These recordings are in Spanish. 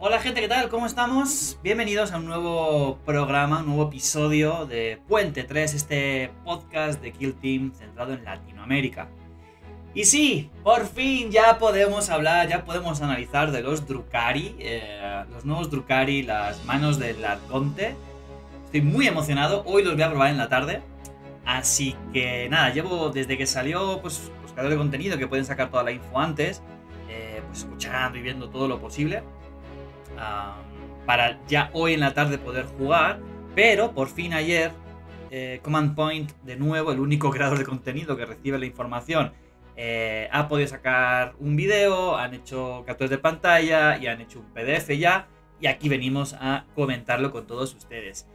Hola gente, ¿qué tal? ¿Cómo estamos? Bienvenidos a un nuevo programa, un nuevo episodio de Puente 3, este podcast de Kill Team centrado en Latinoamérica. Y sí, por fin ya podemos hablar, ya podemos analizar de los Drukari, eh, los nuevos Drukari, las manos del Arconte. Estoy muy emocionado, hoy los voy a probar en la tarde. Así que nada, llevo desde que salió, pues buscador de contenido que pueden sacar toda la info antes, eh, pues escuchando y viendo todo lo posible para ya hoy en la tarde poder jugar, pero por fin ayer eh, Command Point, de nuevo, el único creador de contenido que recibe la información, eh, ha podido sacar un video, han hecho capturas de pantalla y han hecho un PDF ya, y aquí venimos a comentarlo con todos ustedes.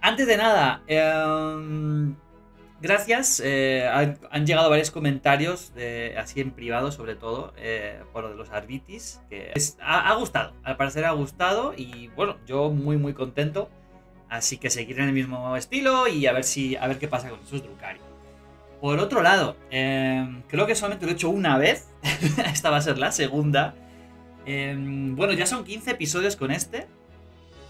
Antes de nada, em, Gracias. Eh, han, llegado varios comentarios, eh, así en privado sobre todo, eh, por lo de los arbitis, que ha, gustado, al parecer ha gustado y bueno, yo muy muy contento. Así que seguir en el mismo estilo y a ver, si, a ver qué pasa con esos Drucari. Por otro lado, em, creo que solamente lo he hecho una vez, esta va a ser la segunda. Em, bueno, ya son 15 episodios con este,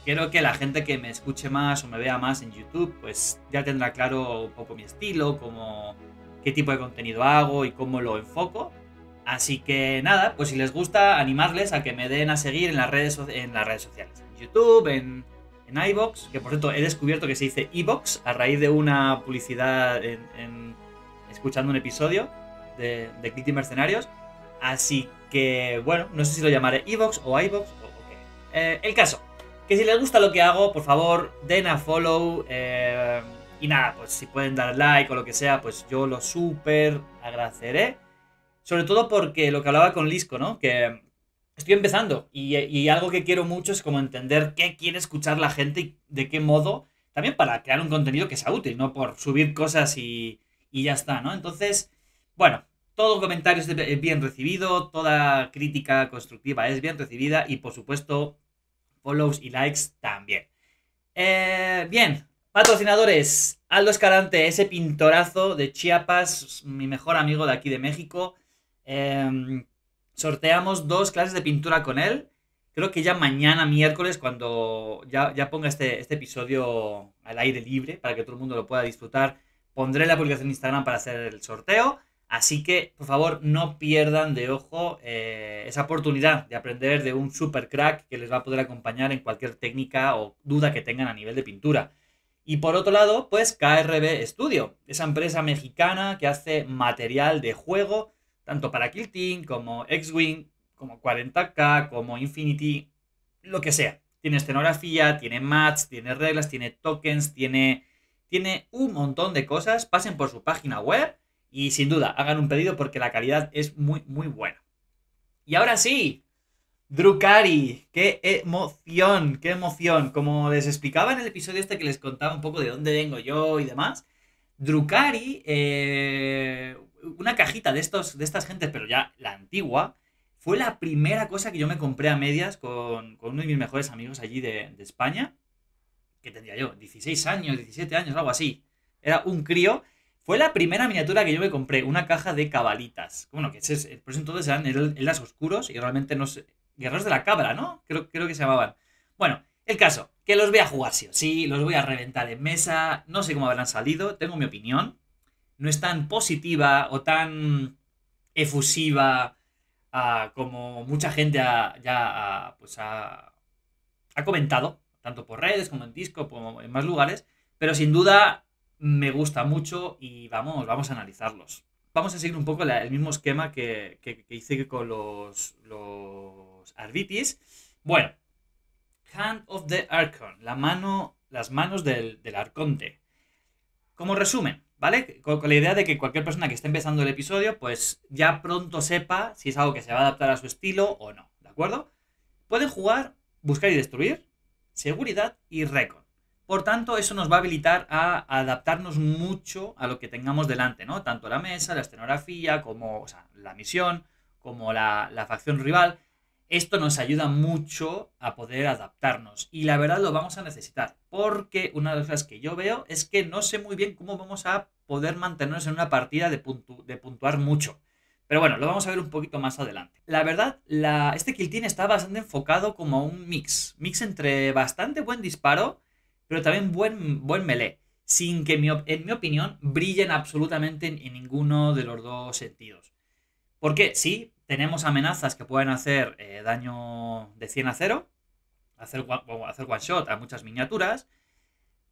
Creo que la gente que me escuche más o me vea más en YouTube, pues ya tendrá claro un poco mi estilo, como qué tipo de contenido hago y cómo lo enfoco. Así que nada, pues si les gusta, animarles a que me den a seguir en las redes, en las redes sociales. En YouTube, en, en iBox, que por cierto he descubierto que se dice iBox a raíz de una publicidad en, escuchando un episodio de, de Mercenarios. Así que bueno, no sé si lo llamaré iBox o iBox o qué. Eh, el caso, que si les gusta lo que hago, por favor, den a follow. Eh, y nada, pues si pueden dar like o lo que sea, pues yo lo súper agradeceré. Sobre todo porque lo que hablaba con Lisco, ¿no? Que estoy empezando y, algo que quiero mucho es como entender qué quiere escuchar la gente y de qué modo. También para crear un contenido que sea útil, no por subir cosas y, y ya está, ¿no? Entonces, bueno, todo comentario es eh, bien recibido, toda crítica constructiva es bien recibida y por supuesto follows y likes también. Eh, bien, patrocinadores. Aldo Escalante, ese pintorazo de Chiapas, mi mejor amigo de aquí de México. Em, sorteamos dos clases de pintura con él. Creo que ya mañana, miércoles, cuando ya, ponga este, este episodio al aire libre para que todo el mundo lo pueda disfrutar, pondré la publicación en Instagram para hacer el sorteo. Así que, por favor, no pierdan de ojo eh, esa oportunidad de aprender de un super crack que les va a poder acompañar en cualquier técnica o duda que tengan a nivel de pintura. Y por otro lado, pues KRB Studio, esa empresa mexicana que hace material de juego, tanto para Kill como X-Wing, como 40K, como Infinity, lo que sea. Tiene escenografía, tiene mats, tiene reglas, tiene tokens, tiene, tiene un montón de cosas. Pasen por su página web y sin duda, hagan un pedido porque la calidad es muy, muy buena. Y ahora sí, Drucari. qué emoción, qué emoción. Como les explicaba en el episodio este que les contaba un poco de dónde vengo yo y demás, Drucari, eh, una cajita de, estos, de estas gentes, pero ya la antigua, fue la primera cosa que yo me compré a medias con, uno de mis mejores amigos allí de, de España, que tendría yo 16 años, 17 años, algo así. Era un crío fue la primera miniatura que yo me compré, una caja de cabalitas. Bueno, que es, por eso entonces eran las Oscuros y realmente no sé. Guerreros de la Cabra, ¿no? Creo, creo que se llamaban. Bueno, el caso, que los voy a jugar sí o sí, los voy a reventar en mesa, no sé cómo habrán salido, tengo mi opinión. No es tan positiva o tan efusiva ah, como mucha gente ya pues ha, comentado, tanto por redes como en disco, como en más lugares, pero sin duda me gusta mucho y vamos, vamos a analizarlos. Vamos a seguir un poco el mismo esquema que, hice con los, los Arbitis. Bueno, Hand of the Archon, la mano, las manos del, del Arconte. Como resumen, ¿vale? Con, la idea de que cualquier persona que esté empezando el episodio, pues ya pronto sepa si es algo que se va a adaptar a su estilo o no, ¿de acuerdo? Pueden jugar, buscar y destruir, seguridad y récord. Por tanto, eso nos va a habilitar a adaptarnos mucho a lo que tengamos delante, ¿no? Tanto la mesa, la escenografía, como la misión, como la, facción rival. Esto nos ayuda mucho a poder adaptarnos y la verdad lo vamos a necesitar porque una de las cosas que yo veo es que no sé muy bien cómo vamos a poder mantenernos en una partida de, puntuar mucho. Pero bueno, lo vamos a ver un poquito más adelante. La verdad, este Kill Team está bastante enfocado como un mix. Mix entre bastante buen disparo pero también buen, buen melee, sin que, en mi opinión, brillen absolutamente en, ninguno de los dos sentidos. Porque sí, tenemos amenazas que pueden hacer eh, daño de 100 a 0, hacer, hacer one shot a muchas miniaturas,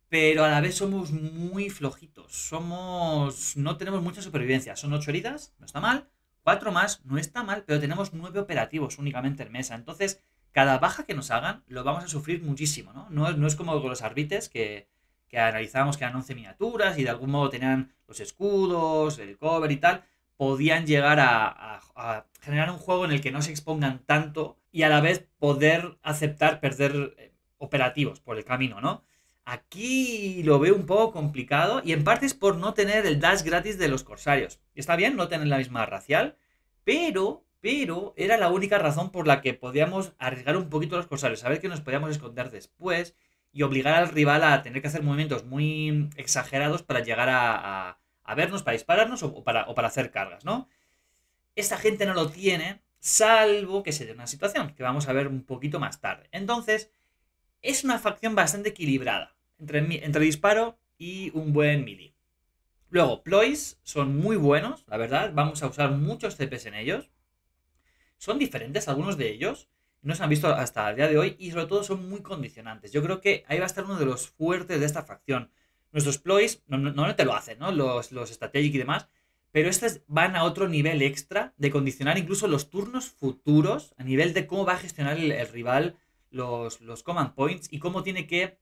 pero a la vez somos muy flojitos. Somos. No tenemos mucha supervivencia. Son 8 heridas, no está mal. 4 más, no está mal, pero tenemos 9 operativos únicamente en mesa. Entonces, cada baja que nos hagan lo vamos a sufrir muchísimo, ¿no? No, no es como con los árbitres que, que analizábamos que eran 11 miniaturas y de algún modo tenían los escudos, el cover y tal, podían llegar a, generar un juego en el que no se expongan tanto y a la vez poder aceptar perder eh, operativos por el camino, ¿no? Aquí lo veo un poco complicado y en parte es por no tener el dash gratis de los corsarios. Está bien no tener la misma racial, pero pero era la única razón por la que podíamos arriesgar un poquito los corsarios, saber que nos podíamos esconder después y obligar al rival a tener que hacer movimientos muy exagerados para llegar a, vernos, para dispararnos o, para, hacer cargas, ¿no? Esta gente no lo tiene, salvo que se dé una situación que vamos a ver un poquito más tarde. Entonces, es una facción bastante equilibrada entre, entre disparo y un buen melee. Luego, ploys son muy buenos, la verdad, vamos a usar muchos CPs en ellos son diferentes algunos de ellos, no se han visto hasta el día de hoy y sobre todo son muy condicionantes. Yo creo que ahí va a estar uno de los fuertes de esta facción. Nuestros ploys no, no, te lo hacen, ¿no? Los, los strategic y demás, pero estos van a otro nivel extra de condicionar incluso los turnos futuros a nivel de cómo va a gestionar el, rival los, los command points y cómo tiene que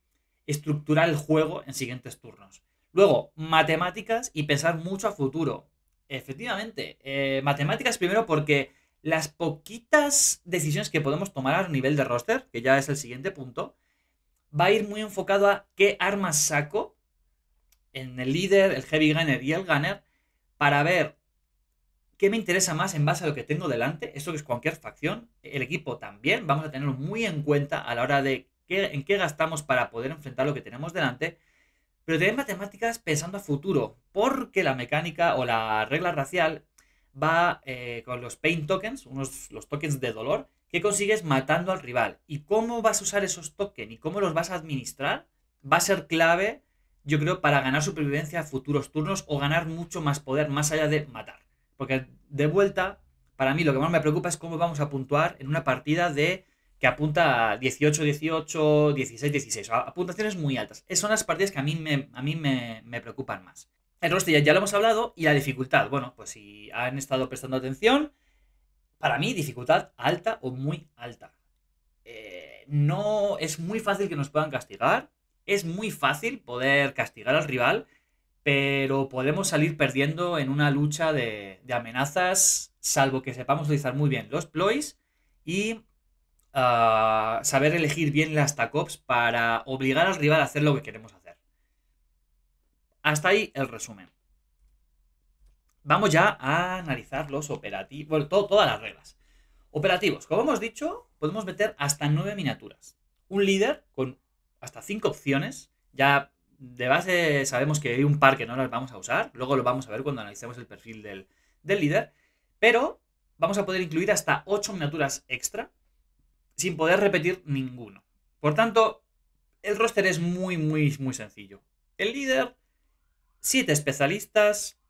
estructurar el juego en siguientes turnos. Luego, matemáticas y pensar mucho a futuro. Efectivamente, eh, matemáticas primero porque las poquitas decisiones que podemos tomar a nivel de roster, que ya es el siguiente punto, va a ir muy enfocado a qué armas saco en el líder, el heavy gunner y el gunner para ver qué me interesa más en base a lo que tengo delante. Esto que es cualquier facción. El equipo también. Vamos a tenerlo muy en cuenta a la hora de qué, en qué gastamos para poder enfrentar lo que tenemos delante. Pero también matemáticas pensando a futuro, porque la mecánica o la regla racial va eh, con los pain tokens, unos, los tokens de dolor, que consigues matando al rival. Y cómo vas a usar esos tokens y cómo los vas a administrar va a ser clave, yo creo, para ganar supervivencia a futuros turnos o ganar mucho más poder más allá de matar. Porque de vuelta, para mí lo que más me preocupa es cómo vamos a puntuar en una partida de que apunta a 18, 18, 16, 16. apuntaciones muy altas. Esas son las partidas que a mí a mí me, me preocupan más. El ya, lo hemos hablado y la dificultad. Bueno, pues si han estado prestando atención, para mí dificultad alta o muy alta. Eh, no es muy fácil que nos puedan castigar, es muy fácil poder castigar al rival, pero podemos salir perdiendo en una lucha de, amenazas, salvo que sepamos utilizar muy bien los ploys y ah, saber elegir bien las tacops para obligar al rival a hacer lo que queremos hacer. Hasta ahí el resumen. Vamos ya a analizar los operativos, todas las reglas. Operativos, como hemos dicho, podemos meter hasta nueve miniaturas. Un líder con hasta cinco opciones. Ya de base sabemos que hay un par que no las vamos a usar. Luego lo vamos a ver cuando analicemos el perfil del, líder. Pero vamos a poder incluir hasta ocho miniaturas extra sin poder repetir ninguno. Por tanto, el roster es muy, muy, muy sencillo. El líder, siete especialistas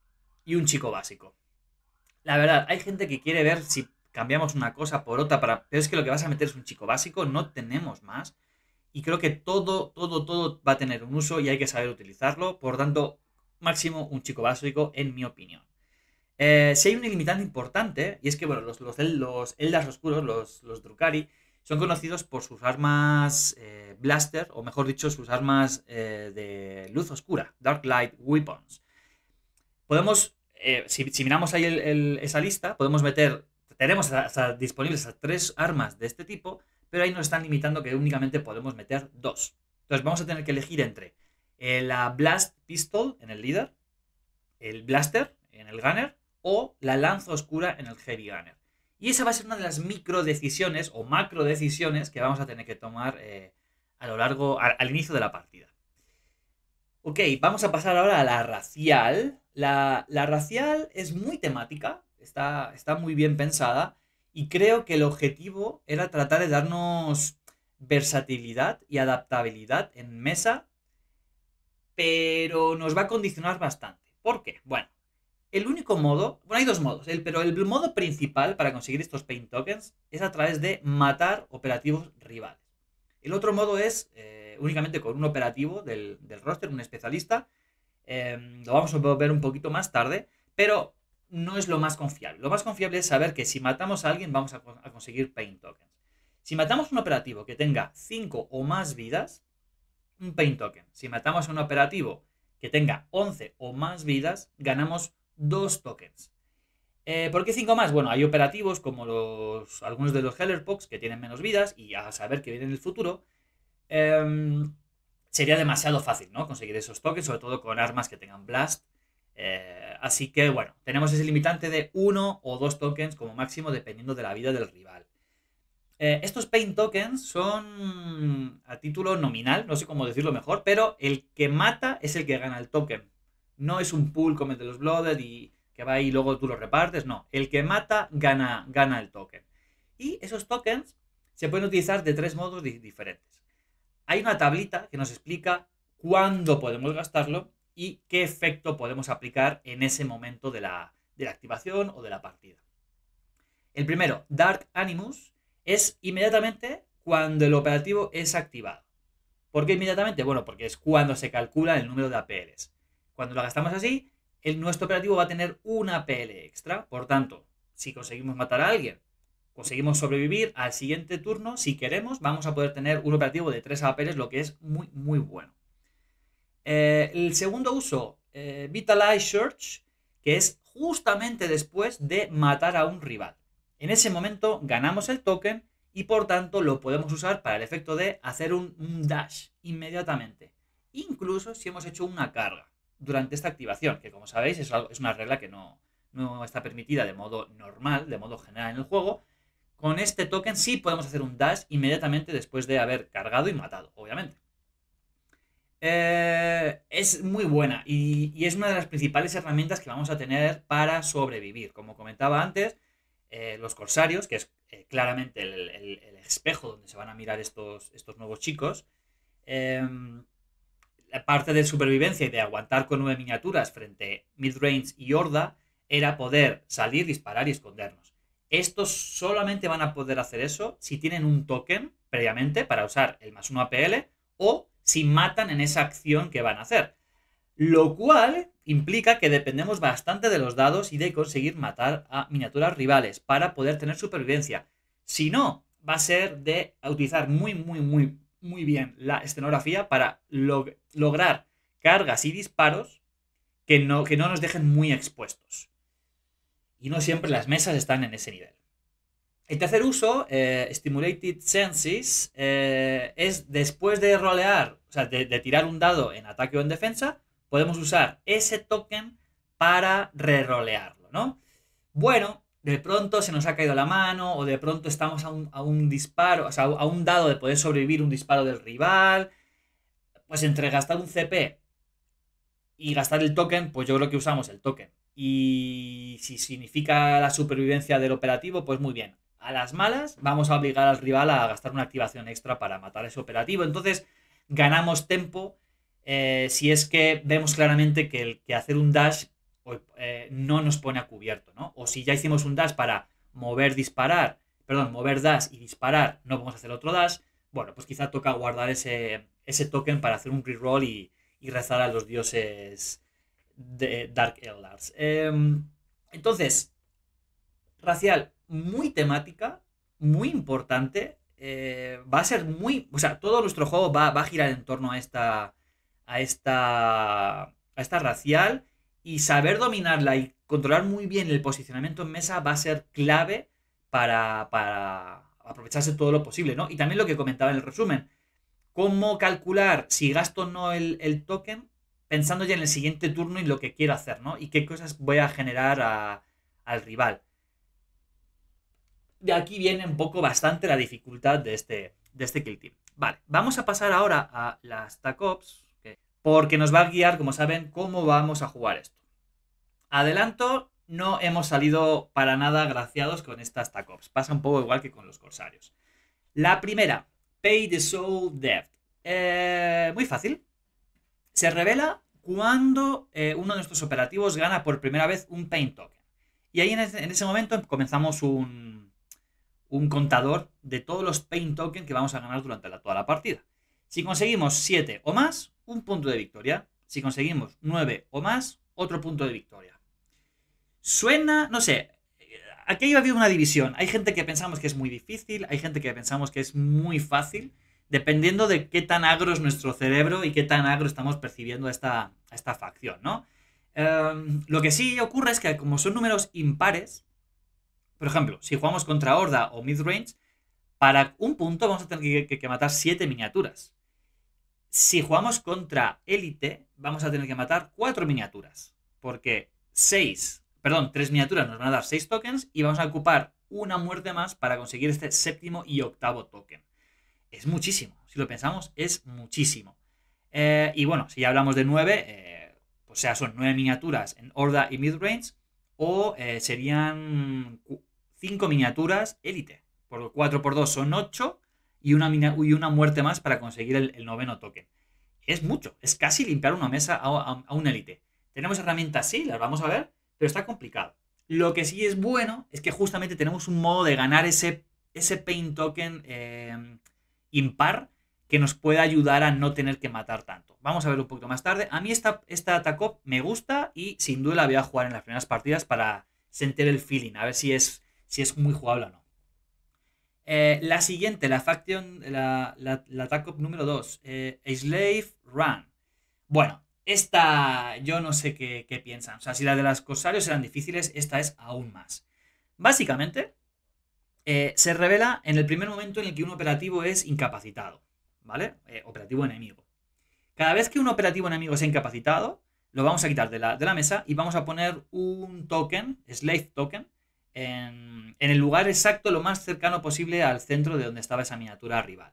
y un chico básico. La verdad, hay gente que quiere ver si cambiamos una cosa por otra, para... pero es que lo que vas a meter es un chico básico, no tenemos más. Y creo que todo, todo, todo va a tener un uso y hay que saber utilizarlo. Por tanto, máximo un chico básico, en mi opinión. Eh, si hay un limitante importante, y es que bueno, los, los, Eldas Oscuros, los, los Drukari, son conocidos por sus armas eh, blaster, o mejor dicho, sus armas eh, de luz oscura, Dark Light Weapons. Podemos, eh, si, miramos ahí esa lista, podemos meter, tenemos disponibles tres armas de este tipo, pero ahí nos están limitando que únicamente podemos meter dos. Entonces vamos a tener que elegir entre la Blast Pistol en el líder, el Blaster en el Gunner o la Lanza Oscura en el Heavy Gunner. Y esa va a ser una de las micro decisiones o macro decisiones que vamos a tener que tomar eh, a lo largo, al inicio de la partida. Ok, vamos a pasar ahora a la racial. La, racial es muy temática, está, está muy bien pensada y creo que el objetivo era tratar de darnos versatilidad y adaptabilidad en mesa, pero nos va a condicionar bastante. ¿Por qué? Bueno, el único modo, bueno, hay dos modos, pero el modo principal para conseguir estos paint tokens es a través de matar operativos rivales. El otro modo es eh, únicamente con un operativo del, roster, un especialista. Em, lo vamos a ver un poquito más tarde, pero no es lo más confiable. Lo más confiable es saber que si matamos a alguien vamos a, conseguir paint tokens. Si matamos un operativo que tenga 5 o más vidas, un paint token. Si matamos a un operativo que tenga 11 o más vidas, ganamos dos tokens. Eh, ¿Por qué cinco más? Bueno, hay operativos como los, algunos de los Hellerpox que tienen menos vidas y a saber que viene en el futuro. Em, sería demasiado fácil, ¿no? Conseguir esos tokens, sobre todo con armas que tengan Blast. Eh, así que, bueno, tenemos ese limitante de uno o dos tokens como máximo dependiendo de la vida del rival. Eh, estos Pain Tokens son a título nominal, no sé cómo decirlo mejor, pero el que mata es el que gana el token. No es un pool como el de los Blooded y que va y luego tú lo repartes. No, el que mata gana, gana el token. Y esos tokens se pueden utilizar de tres modos diferentes. Hay una tablita que nos explica cuándo podemos gastarlo y qué efecto podemos aplicar en ese momento de la, de la activación o de la partida. El primero, Dark Animus, es inmediatamente cuando el operativo es activado. ¿Por qué inmediatamente? Bueno, porque es cuando se calcula el número de APLs. Cuando la gastamos así, nuestro operativo va a tener una APL extra. Por tanto, si conseguimos matar a alguien, conseguimos sobrevivir al siguiente turno, si queremos, vamos a poder tener un operativo de tres APLs, lo que es muy, muy bueno. Eh, el segundo uso, eh, Vitalize Search, que es justamente después de matar a un rival. En ese momento ganamos el token y por tanto lo podemos usar para el efecto de hacer un, dash inmediatamente, incluso si hemos hecho una carga durante esta activación, que como sabéis es, una regla que no, está permitida de modo normal, de modo general en el juego. Con este token sí podemos hacer un dash inmediatamente después de haber cargado y matado, obviamente. Eh, es muy buena y, es una de las principales herramientas que vamos a tener para sobrevivir. Como comentaba antes, eh, los corsarios, que es eh, claramente el, espejo donde se van a mirar estos, estos nuevos chicos, em, parte de supervivencia y de aguantar con nueve miniaturas frente midrange y horda era poder salir, disparar y escondernos. Estos solamente van a poder hacer eso si tienen un token previamente para usar el más 1 APL o si matan en esa acción que van a hacer. Lo cual implica que dependemos bastante de los dados y de conseguir matar a miniaturas rivales para poder tener supervivencia. Si no, va a ser de utilizar muy, muy, muy, muy bien la escenografía para, lograr cargas y disparos que no, que no nos dejen muy expuestos. Y no siempre las mesas están en ese nivel. El tercer uso, eh, Stimulated Senses, eh, es después de rolear, o sea, de, tirar un dado en ataque o en defensa, podemos usar ese token para rerolearlo, ¿no? Bueno, de pronto se nos ha caído la mano, o de pronto estamos a un, a un disparo, o sea, a un dado de poder sobrevivir un disparo del rival, pues entre gastar un CP y gastar el token, pues yo creo que usamos el token. Y si significa la supervivencia del operativo, pues muy bien. A las malas vamos a obligar al rival a gastar una activación extra para matar ese operativo. Entonces ganamos tiempo eh, si es que vemos claramente que, el, que hacer un dash pues, eh, no nos pone a cubierto, ¿no? O si ya hicimos un dash para mover, disparar, perdón, mover dash y disparar, no podemos hacer otro dash, bueno, pues quizá toca guardar ese, ese token para hacer un reroll y, y rezar a los dioses de Dark Eldars. Em, entonces, racial muy temática, muy importante. Eh, va a ser muy. O sea, todo nuestro juego va, a girar en torno a esta. a esta. a esta racial. Y saber dominarla y controlar muy bien el posicionamiento en mesa va a ser clave para, para aprovecharse todo lo posible, ¿no? Y también lo que comentaba en el resumen, cómo calcular si gasto o no el, token, pensando ya en el siguiente turno y lo que quiero hacer, ¿no? Y qué cosas voy a generar al rival. De aquí viene un poco bastante la dificultad de este, de este kill team. Vale, vamos a pasar ahora a las ops, porque nos va a guiar, como saben, cómo vamos a jugar esto. Adelanto, no hemos salido para nada agraciados con estas ops. Pasa un poco igual que con los corsarios. La primera, Pay the Soul Debt. Eh, muy fácil. Se revela cuando eh, uno de nuestros operativos gana por primera vez un Paint Token. Y ahí en ese, momento comenzamos un, contador de todos los Paint Token que vamos a ganar durante toda la partida. Si conseguimos 7 o más, un punto de victoria. Si conseguimos 9 o más, otro punto de victoria. Suena, no sé, aquí ha habido una división. Hay gente que pensamos que es muy difícil, hay gente que pensamos que es muy fácil, dependiendo de qué tan agro es nuestro cerebro y qué tan agro estamos percibiendo a esta, esta facción, ¿no? Em, lo que sí ocurre es que como son números impares, por ejemplo, si jugamos contra Horda o Midrange, para un punto vamos a tener que, matar 7 miniaturas. Si jugamos contra Élite, vamos a tener que matar 4 miniaturas, porque 6 perdón, tres miniaturas nos van a dar seis tokens y vamos a ocupar una muerte más para conseguir este séptimo y octavo token. Es muchísimo, si lo pensamos, es muchísimo. Eh, y bueno, si ya hablamos de nueve, o eh, pues sea, son nueve miniaturas en Horda y Midrange, o eh, serían cinco miniaturas élite. Por cuatro por dos son ocho y una, muerte más para conseguir el, noveno token. Es mucho, es casi limpiar una mesa a, a un élite. Tenemos herramientas, sí, las vamos a ver, pero está complicado. Lo que sí es bueno es que justamente tenemos un modo de ganar ese, ese token em, impar que nos puede ayudar a no tener que matar tanto. Vamos a ver un poquito más tarde. A mí esta, esta me gusta y sin duda la voy a jugar en las primeras partidas para sentir el feeling, a ver si es, si es muy jugable o no. Eh, la siguiente, la Faction, la, la, la número 2, eh, Slave Run. Bueno, esta, yo no sé qué, piensan. O sea, si la de las Corsarios eran difíciles, esta es aún más. Básicamente, eh, se revela en el primer momento en el que un operativo es incapacitado, ¿vale? Eh, operativo enemigo. Cada vez que un operativo enemigo es incapacitado, lo vamos a quitar de la, mesa y vamos a poner un token, slave token, en, en el lugar exacto, lo más cercano posible al centro de donde estaba esa miniatura rival.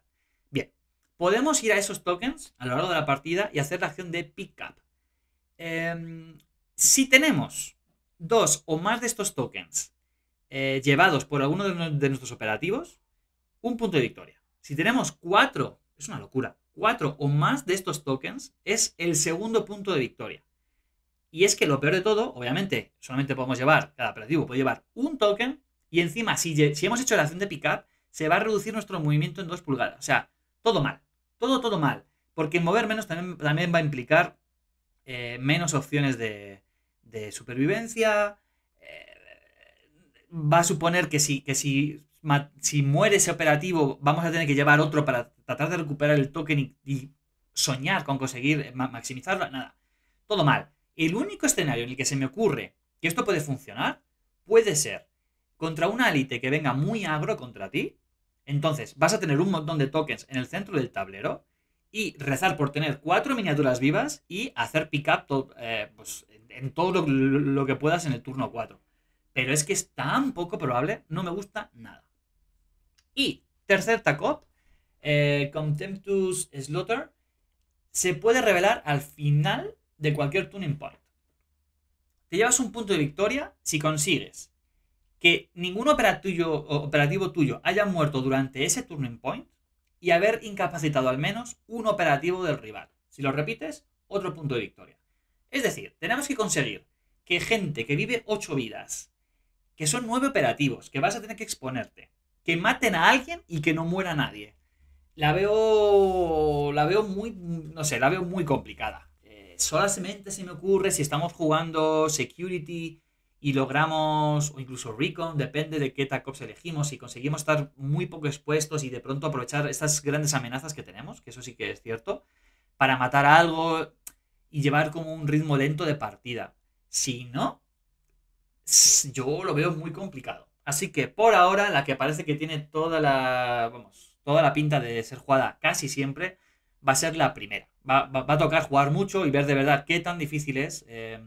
Podemos ir a esos tokens a lo largo de la partida y hacer la acción de pickup. up. Em, si tenemos dos o más de estos tokens eh, llevados por alguno de, nuestros operativos, un punto de victoria. Si tenemos cuatro, es una locura, cuatro o más de estos tokens es el segundo punto de victoria. Y es que lo peor de todo, obviamente, solamente podemos llevar, cada operativo puede llevar un token y encima, si, si hemos hecho la acción de pickup, se va a reducir nuestro movimiento en dos pulgadas. O sea, todo mal. Todo, todo mal. Porque mover menos también, va a implicar eh, menos opciones de, supervivencia. Eh, va a suponer que si, que si, si muere ese operativo, vamos a tener que llevar otro para tratar de recuperar el token y, soñar con conseguir eh, maximizarlo. Nada. Todo mal. El único escenario en el que se me ocurre que esto puede funcionar puede ser contra un élite que venga muy agro contra ti entonces, vas a tener un montón de tokens en el centro del tablero y rezar por tener cuatro miniaturas vivas y hacer pick-up eh, pues, en todo lo, que puedas en el turno 4. Pero es que es tan poco probable, no me gusta nada. Y tercer tacop, eh, Contemptus Slaughter, se puede revelar al final de cualquier tuning point. Te llevas un punto de victoria si consigues que ningún operativo, tuyo haya muerto durante ese turning point y haber incapacitado al menos un operativo del rival. Si lo repites, otro punto de victoria. Es decir, tenemos que conseguir que gente que vive 8 vidas, que son 9 operativos, que vas a tener que exponerte, que maten a alguien y que no muera nadie. La veo. La veo muy. No sé, la veo muy complicada. Eh, solamente se me ocurre si estamos jugando security y logramos, o incluso Recon, depende de qué TACOPS elegimos, y conseguimos estar muy poco expuestos y de pronto aprovechar estas grandes amenazas que tenemos, que eso sí que es cierto, para matar algo y llevar como un ritmo lento de partida. Si no, yo lo veo muy complicado. Así que por ahora, la que parece que tiene toda la, vamos, toda la pinta de ser jugada casi siempre, va a ser la primera. Va, a tocar jugar mucho y ver de verdad qué tan difícil es. Eh,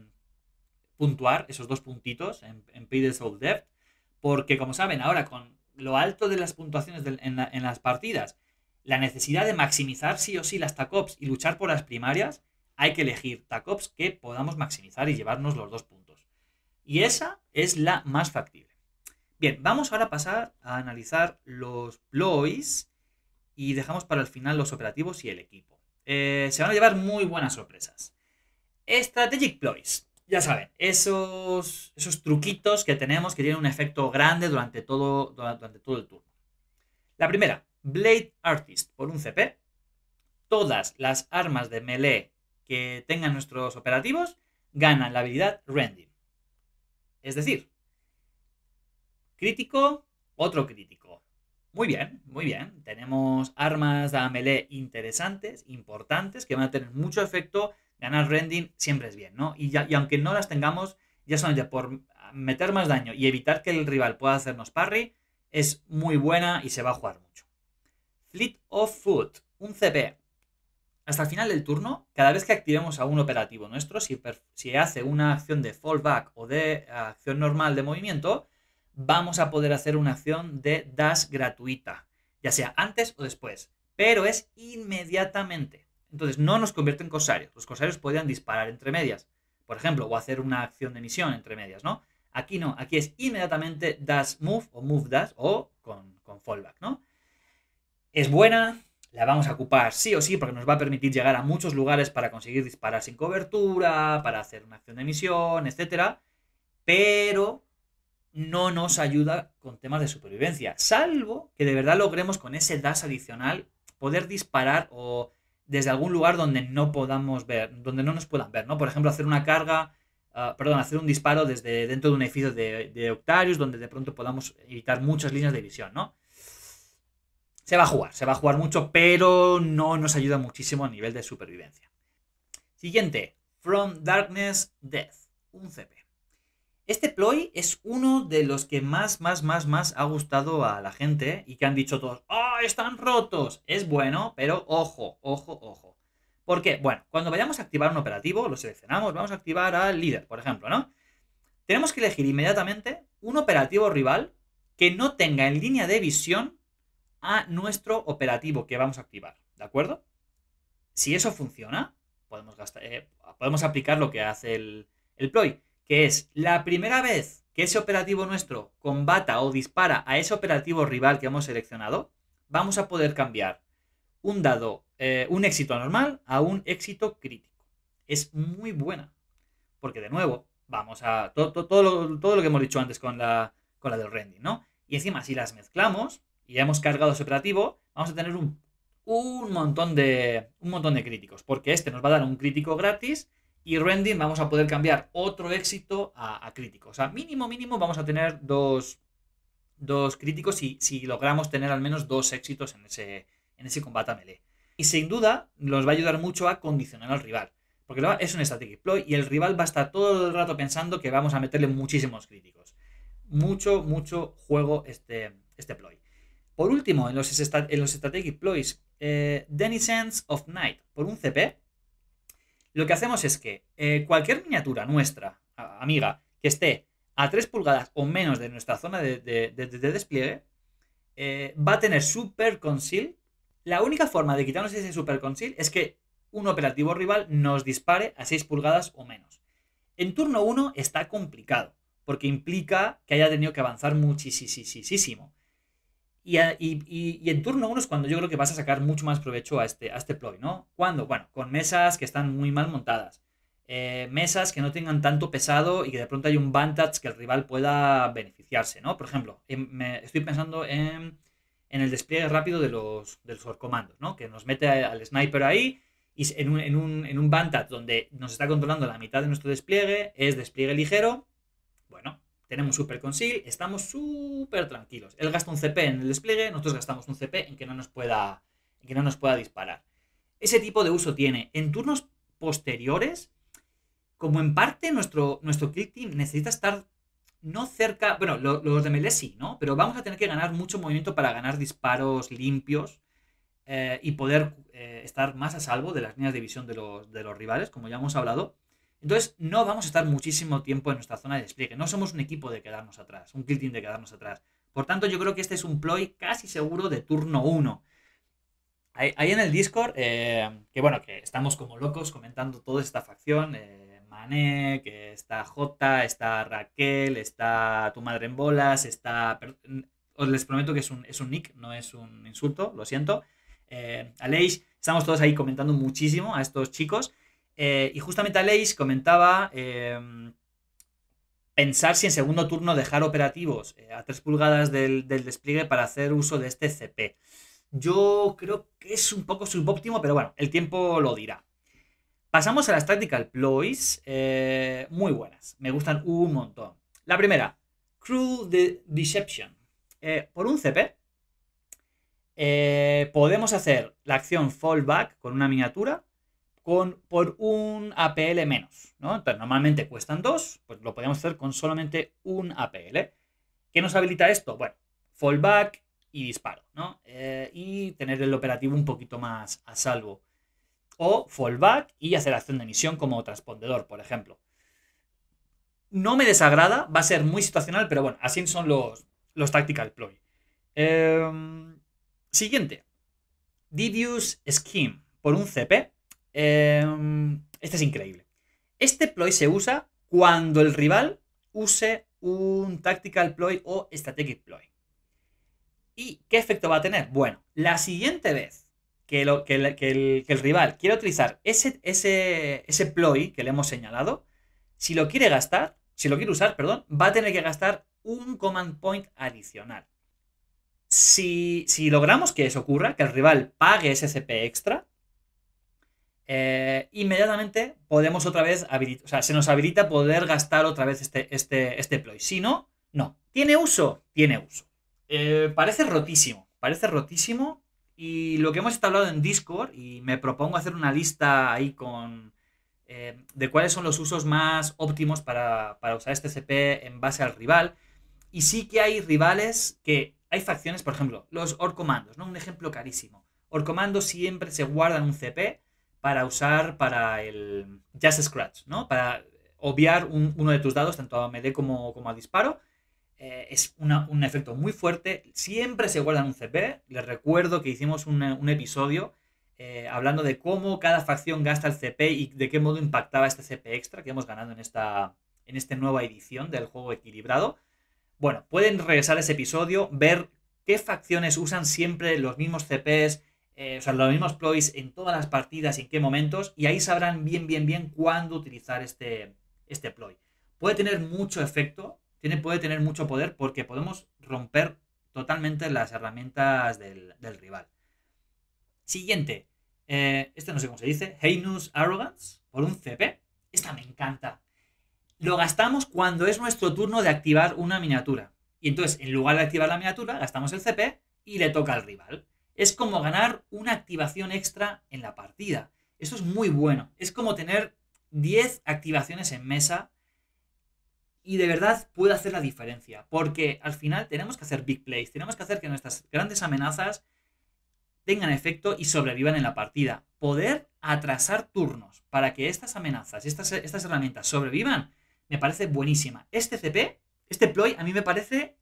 puntuar esos dos puntitos en, Pay the Soul porque como saben, ahora con lo alto de las puntuaciones en, las partidas, la necesidad de maximizar sí o sí las TACOPs y luchar por las primarias, hay que elegir TACOPs que podamos maximizar y llevarnos los dos puntos. Y esa es la más factible. Bien, vamos ahora a pasar a analizar los ploys y dejamos para el final los operativos y el equipo. Eh, se van a llevar muy buenas sorpresas. Strategic ploys ya saben, esos, esos truquitos que tenemos que tienen un efecto grande durante todo, durante todo el turno. La primera, Blade Artist por un CP. Todas las armas de melee que tengan nuestros operativos ganan la habilidad Rending. Es decir, crítico, otro crítico. Muy bien, muy bien. Tenemos armas de melee interesantes, importantes, que van a tener mucho efecto ganar rending siempre es bien, ¿no? Y, aunque no las tengamos, ya son ya por meter más daño y evitar que el rival pueda hacernos parry, es muy buena y se va a jugar mucho. Fleet of Foot, un CP. Hasta el final del turno, cada vez que activemos a un operativo nuestro, si, si hace una acción de fallback o de eh, acción normal de movimiento, vamos a poder hacer una acción de dash gratuita, ya sea antes o después, pero es inmediatamente. Entonces no nos convierte en corsarios. Los corsarios podían disparar entre medias, por ejemplo, o hacer una acción de misión entre medias, ¿no? Aquí no, aquí es inmediatamente das move o move dash o con, fallback, ¿no? Es buena, la vamos a ocupar sí o sí porque nos va a permitir llegar a muchos lugares para conseguir disparar sin cobertura, para hacer una acción de misión, etc. Pero no nos ayuda con temas de supervivencia, salvo que de verdad logremos con ese dash adicional poder disparar o desde algún lugar donde no podamos ver, donde no nos puedan ver, ¿no? Por ejemplo, hacer una carga, ah, perdón, hacer un disparo desde dentro de un edificio de, de, Octarius, donde de pronto podamos evitar muchas líneas de visión, ¿no? Se va a jugar, se va a jugar mucho, pero no nos ayuda muchísimo a nivel de supervivencia. Siguiente, From Darkness Death, un CP. Este ploy es uno de los que más, más, más, más ha gustado a la gente y que han dicho todos, oh, están rotos! Es bueno, pero ojo, ojo, ojo. ¿Por qué? Bueno, cuando vayamos a activar un operativo, lo seleccionamos, vamos a activar al líder, por ejemplo, ¿no? Tenemos que elegir inmediatamente un operativo rival que no tenga en línea de visión a nuestro operativo que vamos a activar, ¿de acuerdo? Si eso funciona, podemos, gastar, eh, podemos aplicar lo que hace el, el ploy que es la primera vez que ese operativo nuestro combata o dispara a ese operativo rival que hemos seleccionado, vamos a poder cambiar un dado, eh, un éxito anormal a un éxito crítico. Es muy buena, porque de nuevo, vamos a todo, todo, todo, lo, que hemos dicho antes con la, con la del rending, ¿no? Y encima, si las mezclamos y ya hemos cargado ese operativo, vamos a tener un, un, montón de, un montón de críticos, porque este nos va a dar un crítico gratis y Rending vamos a poder cambiar otro éxito a, a, crítico. O sea, mínimo, mínimo vamos a tener dos, críticos si, si logramos tener al menos dos éxitos en ese, en ese combate a melee. Y sin duda nos va a ayudar mucho a condicionar al rival. Porque es un static ploy y el rival va a estar todo el rato pensando que vamos a meterle muchísimos críticos. Mucho, mucho juego este, este ploy. Por último, en los, en los strategic ploys, eh, Denizens of Night, por un CP, lo que hacemos es que eh, cualquier miniatura nuestra, amiga, que esté a 3 pulgadas o menos de nuestra zona de, despliegue, eh, va a tener Super Conceal. La única forma de quitarnos ese Super Conceal es que un operativo rival nos dispare a 6 pulgadas o menos. En turno 1 está complicado, porque implica que haya tenido que avanzar muchísimo. Y, en turno uno es cuando yo creo que vas a sacar mucho más provecho a este, a este ploy, ¿no? ¿Cuándo? Bueno, con mesas que están muy mal montadas. Eh, mesas que no tengan tanto pesado y que de pronto hay un vantage que el rival pueda beneficiarse, ¿no? Por ejemplo, em, me, estoy pensando en, en, el despliegue rápido de los, del ¿no? Que nos mete al sniper ahí y en un, en un, en un vantage donde nos está controlando la mitad de nuestro despliegue, es despliegue ligero tenemos Super Conceal, estamos súper tranquilos. Él gasta un CP en el despliegue, nosotros gastamos un CP en que no nos pueda, que no nos pueda disparar. Ese tipo de uso tiene. En turnos posteriores, como en parte nuestro, nuestro Team necesita estar no cerca, bueno, los de melee sí, ¿no? Pero vamos a tener que ganar mucho movimiento para ganar disparos limpios eh, y poder eh, estar más a salvo de las líneas de visión de los, de los rivales, como ya hemos hablado. Entonces, no vamos a estar muchísimo tiempo en nuestra zona de despliegue. No somos un equipo de quedarnos atrás, un kill team de quedarnos atrás. Por tanto, yo creo que este es un ploy casi seguro de turno 1. Ahí, en el Discord, eh, que bueno, que estamos como locos comentando toda esta facción. Eh, Mané, que está Jota, está Raquel, está tu madre en bolas, está... Os les prometo que es un, nick, no es un insulto, lo siento. Eh, Aleix, estamos todos ahí comentando muchísimo a estos chicos. Eh, y justamente Aleix comentaba em, pensar si en segundo turno dejar operativos eh, a 3 pulgadas del, despliegue para hacer uso de este CP. Yo creo que es un poco subóptimo, pero bueno, el tiempo lo dirá. Pasamos a las Tactical Ploys, eh, muy buenas, me gustan un montón. La primera, Cruel de Deception. por un CP podemos hacer la acción Fallback con una miniatura con, por un APL menos, Entonces, normalmente cuestan dos, pues lo podemos hacer con solamente un APL. ¿Qué nos habilita esto? Bueno, fallback y disparo, ¿no? Eh, y tener el operativo un poquito más a salvo. O fallback y hacer acción de misión como transpondedor, por ejemplo. No me desagrada, va a ser muy situacional, pero bueno, así son los, los Tactical Ploy. Em, siguiente. Divius Scheme por un CP Em, este es increíble. Este ploy se usa cuando el rival use un tactical ploy o strategic ploy. ¿Y qué efecto va a tener? Bueno, la siguiente vez que, el, rival quiera utilizar ese, ploy que le hemos señalado, si lo quiere gastar, si lo quiere usar, perdón, va a tener que gastar un command point adicional. Si, si logramos que eso ocurra, que el rival pague ese CP extra, eh, inmediatamente podemos otra vez o sea, se nos habilita poder gastar otra vez este, este, este ploy. Si no, no. ¿Tiene uso? Tiene uso. Eh, parece rotísimo, parece rotísimo. Y lo que hemos hablado en Discord, y me propongo hacer una lista ahí con. Eh, de cuáles son los usos más óptimos para, para usar este CP en base al rival. Y sí que hay rivales que. Hay facciones, por ejemplo, los Orcomandos, ¿no? Un ejemplo carísimo. Orcomandos siempre se guardan un CP para usar para el Just Scratch, ¿no? Para obviar uno de tus dados, tanto a MD como, como a disparo. Eh, es un efecto muy fuerte. Siempre se guarda en un CP. Les recuerdo que hicimos un episodio eh, hablando de cómo cada facción gasta el CP y de qué modo impactaba este CP extra que hemos ganado en esta, en esta nueva edición del juego equilibrado. Bueno, pueden regresar a ese episodio, ver qué facciones usan siempre los mismos CPs, eh, o sea los mismos ploys en todas las partidas y en qué momentos, y ahí sabrán bien, bien, bien cuándo utilizar este, este ploy. Puede tener mucho efecto, tiene, puede tener mucho poder porque podemos romper totalmente las herramientas del, rival. Siguiente, este no sé cómo se dice, Heinous Arrogance, por un CP. Esta me encanta. Lo gastamos cuando es nuestro turno de activar una miniatura. Y entonces, en lugar de activar la miniatura, gastamos el CP y le toca al rival. Es como ganar una activación extra en la partida. Eso es muy bueno. Es como tener 10 activaciones en mesa y de verdad puede hacer la diferencia. Porque al final tenemos que hacer big plays, tenemos que hacer que nuestras grandes amenazas tengan efecto y sobrevivan en la partida. Poder atrasar turnos para que estas amenazas, estas, estas herramientas sobrevivan, me parece buenísima. Este CP, este ploy, a mí me parece,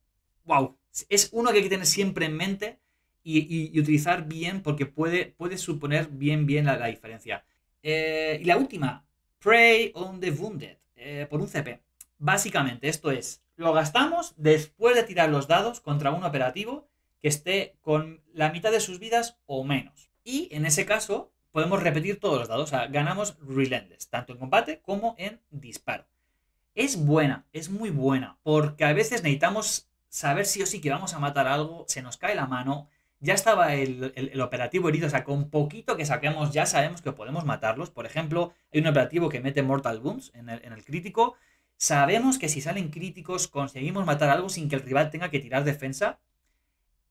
wow, es uno que hay que tener siempre en mente y, utilizar bien porque puede, puede suponer bien, bien la, diferencia. Eh, y la última, Pray on the Wounded, eh, por un CP. Básicamente, esto es, lo gastamos después de tirar los dados contra un operativo que esté con la mitad de sus vidas o menos. Y en ese caso, podemos repetir todos los dados, o sea, ganamos Relentless, tanto en combate como en disparo. Es buena, es muy buena, porque a veces necesitamos saber sí o sí que vamos a matar algo, se nos cae la mano, ya estaba el, operativo herido, o sea, con poquito que saquemos ya sabemos que podemos matarlos. Por ejemplo, hay un operativo que mete Mortal Booms en el, crítico. Sabemos que si salen críticos conseguimos matar algo sin que el rival tenga que tirar defensa.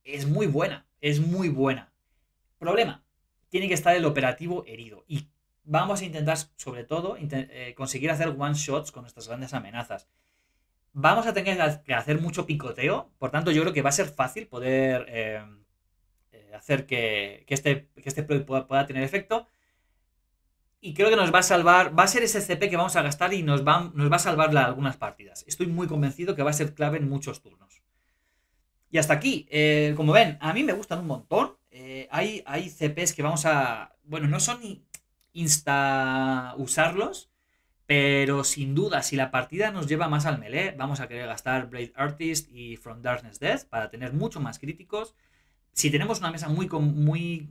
Es muy buena, es muy buena. Problema, tiene que estar el operativo herido. Y vamos a intentar, sobre todo, eh, conseguir hacer one shots con nuestras grandes amenazas. Vamos a tener que hacer mucho picoteo, por tanto yo creo que va a ser fácil poder eh, hacer que, este, que este pueda, tener efecto. Y creo que nos va a salvar, va a ser ese CP que vamos a gastar y nos va, nos va a salvar algunas partidas. Estoy muy convencido que va a ser clave en muchos turnos. Y hasta aquí, eh, como ven, a mí me gustan un montón. Eh, hay, hay CPs que vamos a... Bueno, no son ni insta usarlos, pero sin duda, si la partida nos lleva más al melee, vamos a querer gastar Blade Artist y From Darkness Death para tener mucho más críticos si tenemos una mesa muy, muy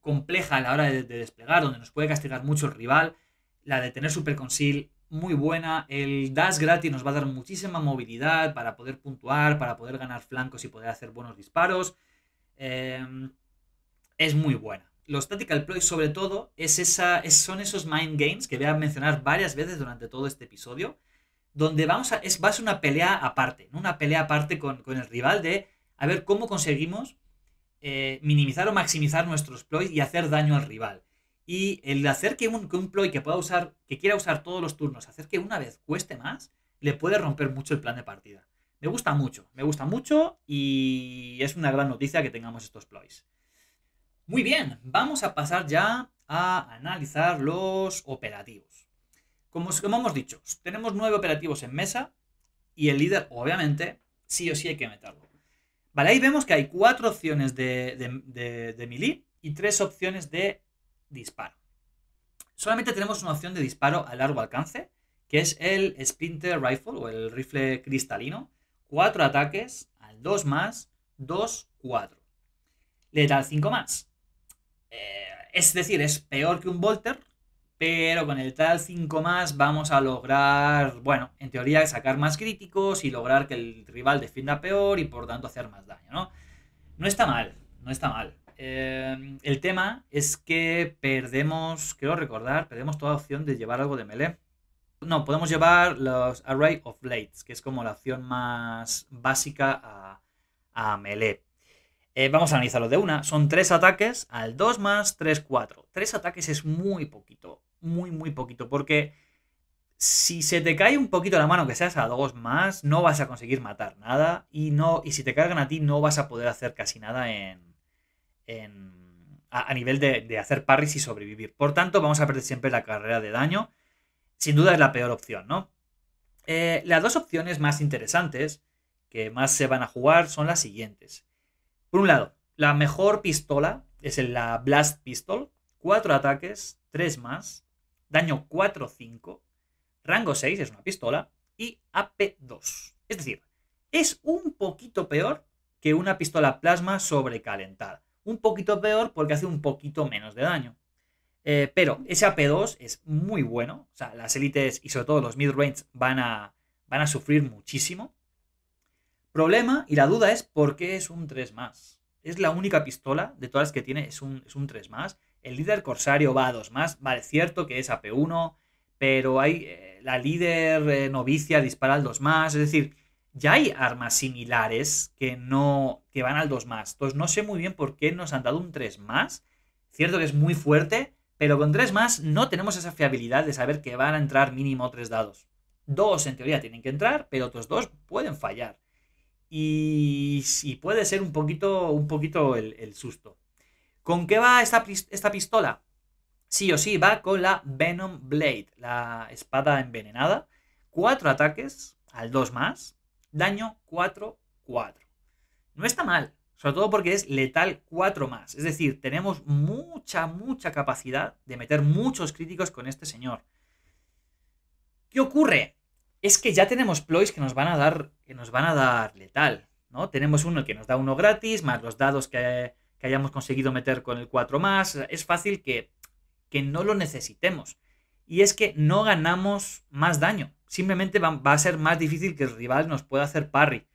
compleja a la hora de, desplegar, donde nos puede castigar mucho el rival, la de tener Super Conceal muy buena, el dash gratis nos va a dar muchísima movilidad para poder puntuar, para poder ganar flancos y poder hacer buenos disparos, em, es muy buena. Los Tactical Ploys sobre todo es esa, son esos mind games que voy a mencionar varias veces durante todo este episodio, donde vamos a, es, va a ser una pelea aparte, una pelea aparte con el rival de a ver cómo conseguimos eh, minimizar o maximizar nuestros ploys y hacer daño al rival. Y el hacer que un, ploy que pueda usar, que quiera usar todos los turnos, hacer que una vez cueste más, le puede romper mucho el plan de partida. Me gusta mucho, me gusta mucho y es una gran noticia que tengamos estos ploys. Muy bien, vamos a pasar ya a analizar los operativos. Como, como hemos dicho, tenemos nueve operativos en mesa y el líder, obviamente, sí o sí hay que meterlo. ¿Vale? Ahí vemos que hay cuatro opciones de, de, de, melee y tres opciones de disparo. Solamente tenemos una opción de disparo a largo alcance, que es el Splinter Rifle o el rifle cristalino. Cuatro ataques al 2 más, 2, 4. da 5 más. Eh, es decir, es peor que un Volter, pero con el TAL 5 más vamos a lograr, bueno, en teoría sacar más críticos y lograr que el rival defienda peor y por tanto hacer más daño, ¿no? No está mal, no está mal. Em, el tema es que perdemos, quiero recordar, perdemos toda opción de llevar algo de melee. No, podemos llevar los Array of Blades, que es como la opción más básica a, a melee. Eh, vamos a analizarlo de una. Son tres ataques al 2 más 3, 4. Tres ataques es muy poquito muy, muy poquito. Porque si se te cae un poquito la mano, que seas a dos más, no vas a conseguir matar nada. Y, no, y si te cargan a ti, no vas a poder hacer casi nada en. a, nivel de, hacer parries y sobrevivir. Por tanto, vamos a perder siempre la carrera de daño. Sin duda es la peor opción, ¿no? Eh, las dos opciones más interesantes que más se van a jugar son las siguientes. Por un lado, la mejor pistola es la Blast Pistol, cuatro ataques, tres más, daño 4-5, rango 6, es una pistola, y AP2. Es decir, es un poquito peor que una pistola plasma sobrecalentada. Un poquito peor porque hace un poquito menos de daño. Eh, pero ese AP2 es muy bueno. O sea, las élites y sobre todo los mid-range van a, van a sufrir muchísimo. Problema y la duda es por qué es un 3 más. Es la única pistola de todas las que tiene, es un, es un 3 más. El líder corsario va a dos más. Vale, cierto que es AP1, pero hay eh, la líder eh, novicia dispara al 2 más. Es decir, ya hay armas similares que no que van al 2 más. Entonces no sé muy bien por qué nos han dado un 3 más. Cierto que es muy fuerte, pero con 3 más no tenemos esa fiabilidad de saber que van a entrar mínimo 3 dados. Dos en teoría tienen que entrar, pero otros dos pueden fallar. Y, puede ser un poquito, un poquito el susto. ¿Con qué va esta, pistola? Sí o sí, va con la Venom Blade, la espada envenenada. Cuatro ataques al dos más. Daño 4, 4. No está mal, sobre todo porque es letal 4 más. Es decir, tenemos mucha, mucha capacidad de meter muchos críticos con este señor. ¿Qué ocurre? Es que ya tenemos ploys que nos van a dar, que nos van a dar letal. ¿no? Tenemos uno que nos da uno gratis, más los dados que, que hayamos conseguido meter con el 4 más, es fácil que, no lo necesitemos. Y es que no ganamos más daño, simplemente va, va a ser más difícil que el rival nos pueda hacer parry.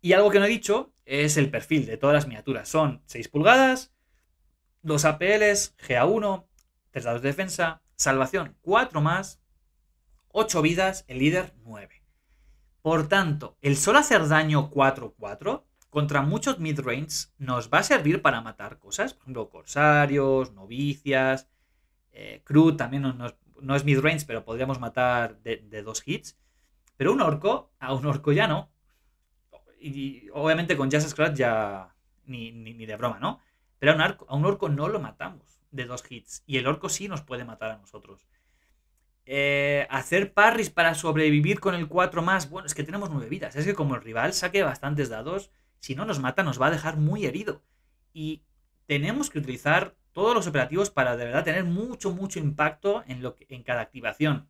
Y algo que no he dicho es el perfil de todas las miniaturas. Son 6 pulgadas, 2 APLs, GA1, 3 dados de defensa, salvación 4 más, 8 vidas, el líder 9. Por tanto, el solo hacer daño 4-4 contra muchos mid midrange nos va a servir para matar cosas, por ejemplo, corsarios, novicias, eh, crew también no, es mid es pero podríamos matar de, dos hits. Pero un orco, a un orco ya no. Y, obviamente con Jazz Scratch ya ni, de broma, ¿no? Pero a un, a un orco no lo matamos de dos hits. Y el orco sí nos puede matar a nosotros. Eh, hacer parries para sobrevivir con el 4 más. Bueno, es que tenemos 9 vidas. Es que como el rival saque bastantes dados, si no nos mata, nos va a dejar muy herido. Y tenemos que utilizar todos los operativos para de verdad tener mucho, mucho impacto en, lo en cada activación.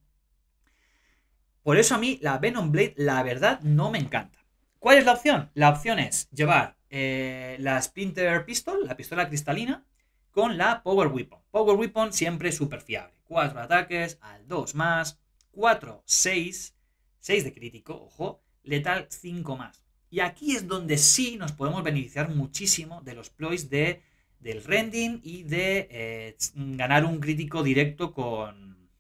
Por eso a mí la Venom Blade, la verdad, no me encanta. ¿Cuál es la opción? La opción es llevar eh, la Splinter Pistol, la pistola cristalina, con la Power Weapon. Power Weapon siempre súper fiable. 4 ataques, al 2 más, 4, 6, 6 de crítico, ojo, letal 5 más. Y aquí es donde sí nos podemos beneficiar muchísimo de los ploys de, del rending y de eh, ganar un crítico directo con.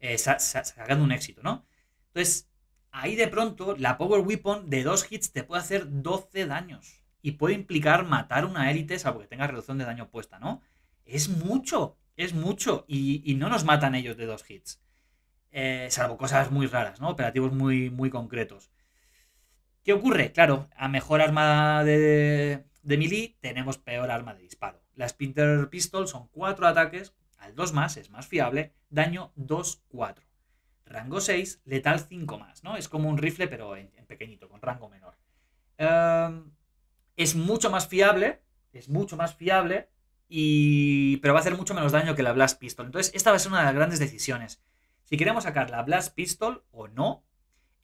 Eh, sacando un éxito, ¿no? Entonces, ahí de pronto la Power Weapon de dos hits te puede hacer 12 daños. Y puede implicar matar una élite, salvo que tenga reducción de daño puesta, ¿no? Es mucho, es mucho. Y, no nos matan ellos de dos hits. Eh, salvo cosas muy raras, ¿no? Operativos muy, muy concretos. ¿Qué ocurre? Claro, a mejor arma de, de melee tenemos peor arma de disparo. La Splinter Pistol son 4 ataques, al 2 más es más fiable, daño 2-4. Rango 6, letal 5 más, ¿no? Es como un rifle pero en, pequeñito, con rango menor. Em, es mucho más fiable, es mucho más fiable, y, pero va a hacer mucho menos daño que la Blast Pistol. Entonces, esta va a ser una de las grandes decisiones. Si queremos sacar la Blast Pistol o no,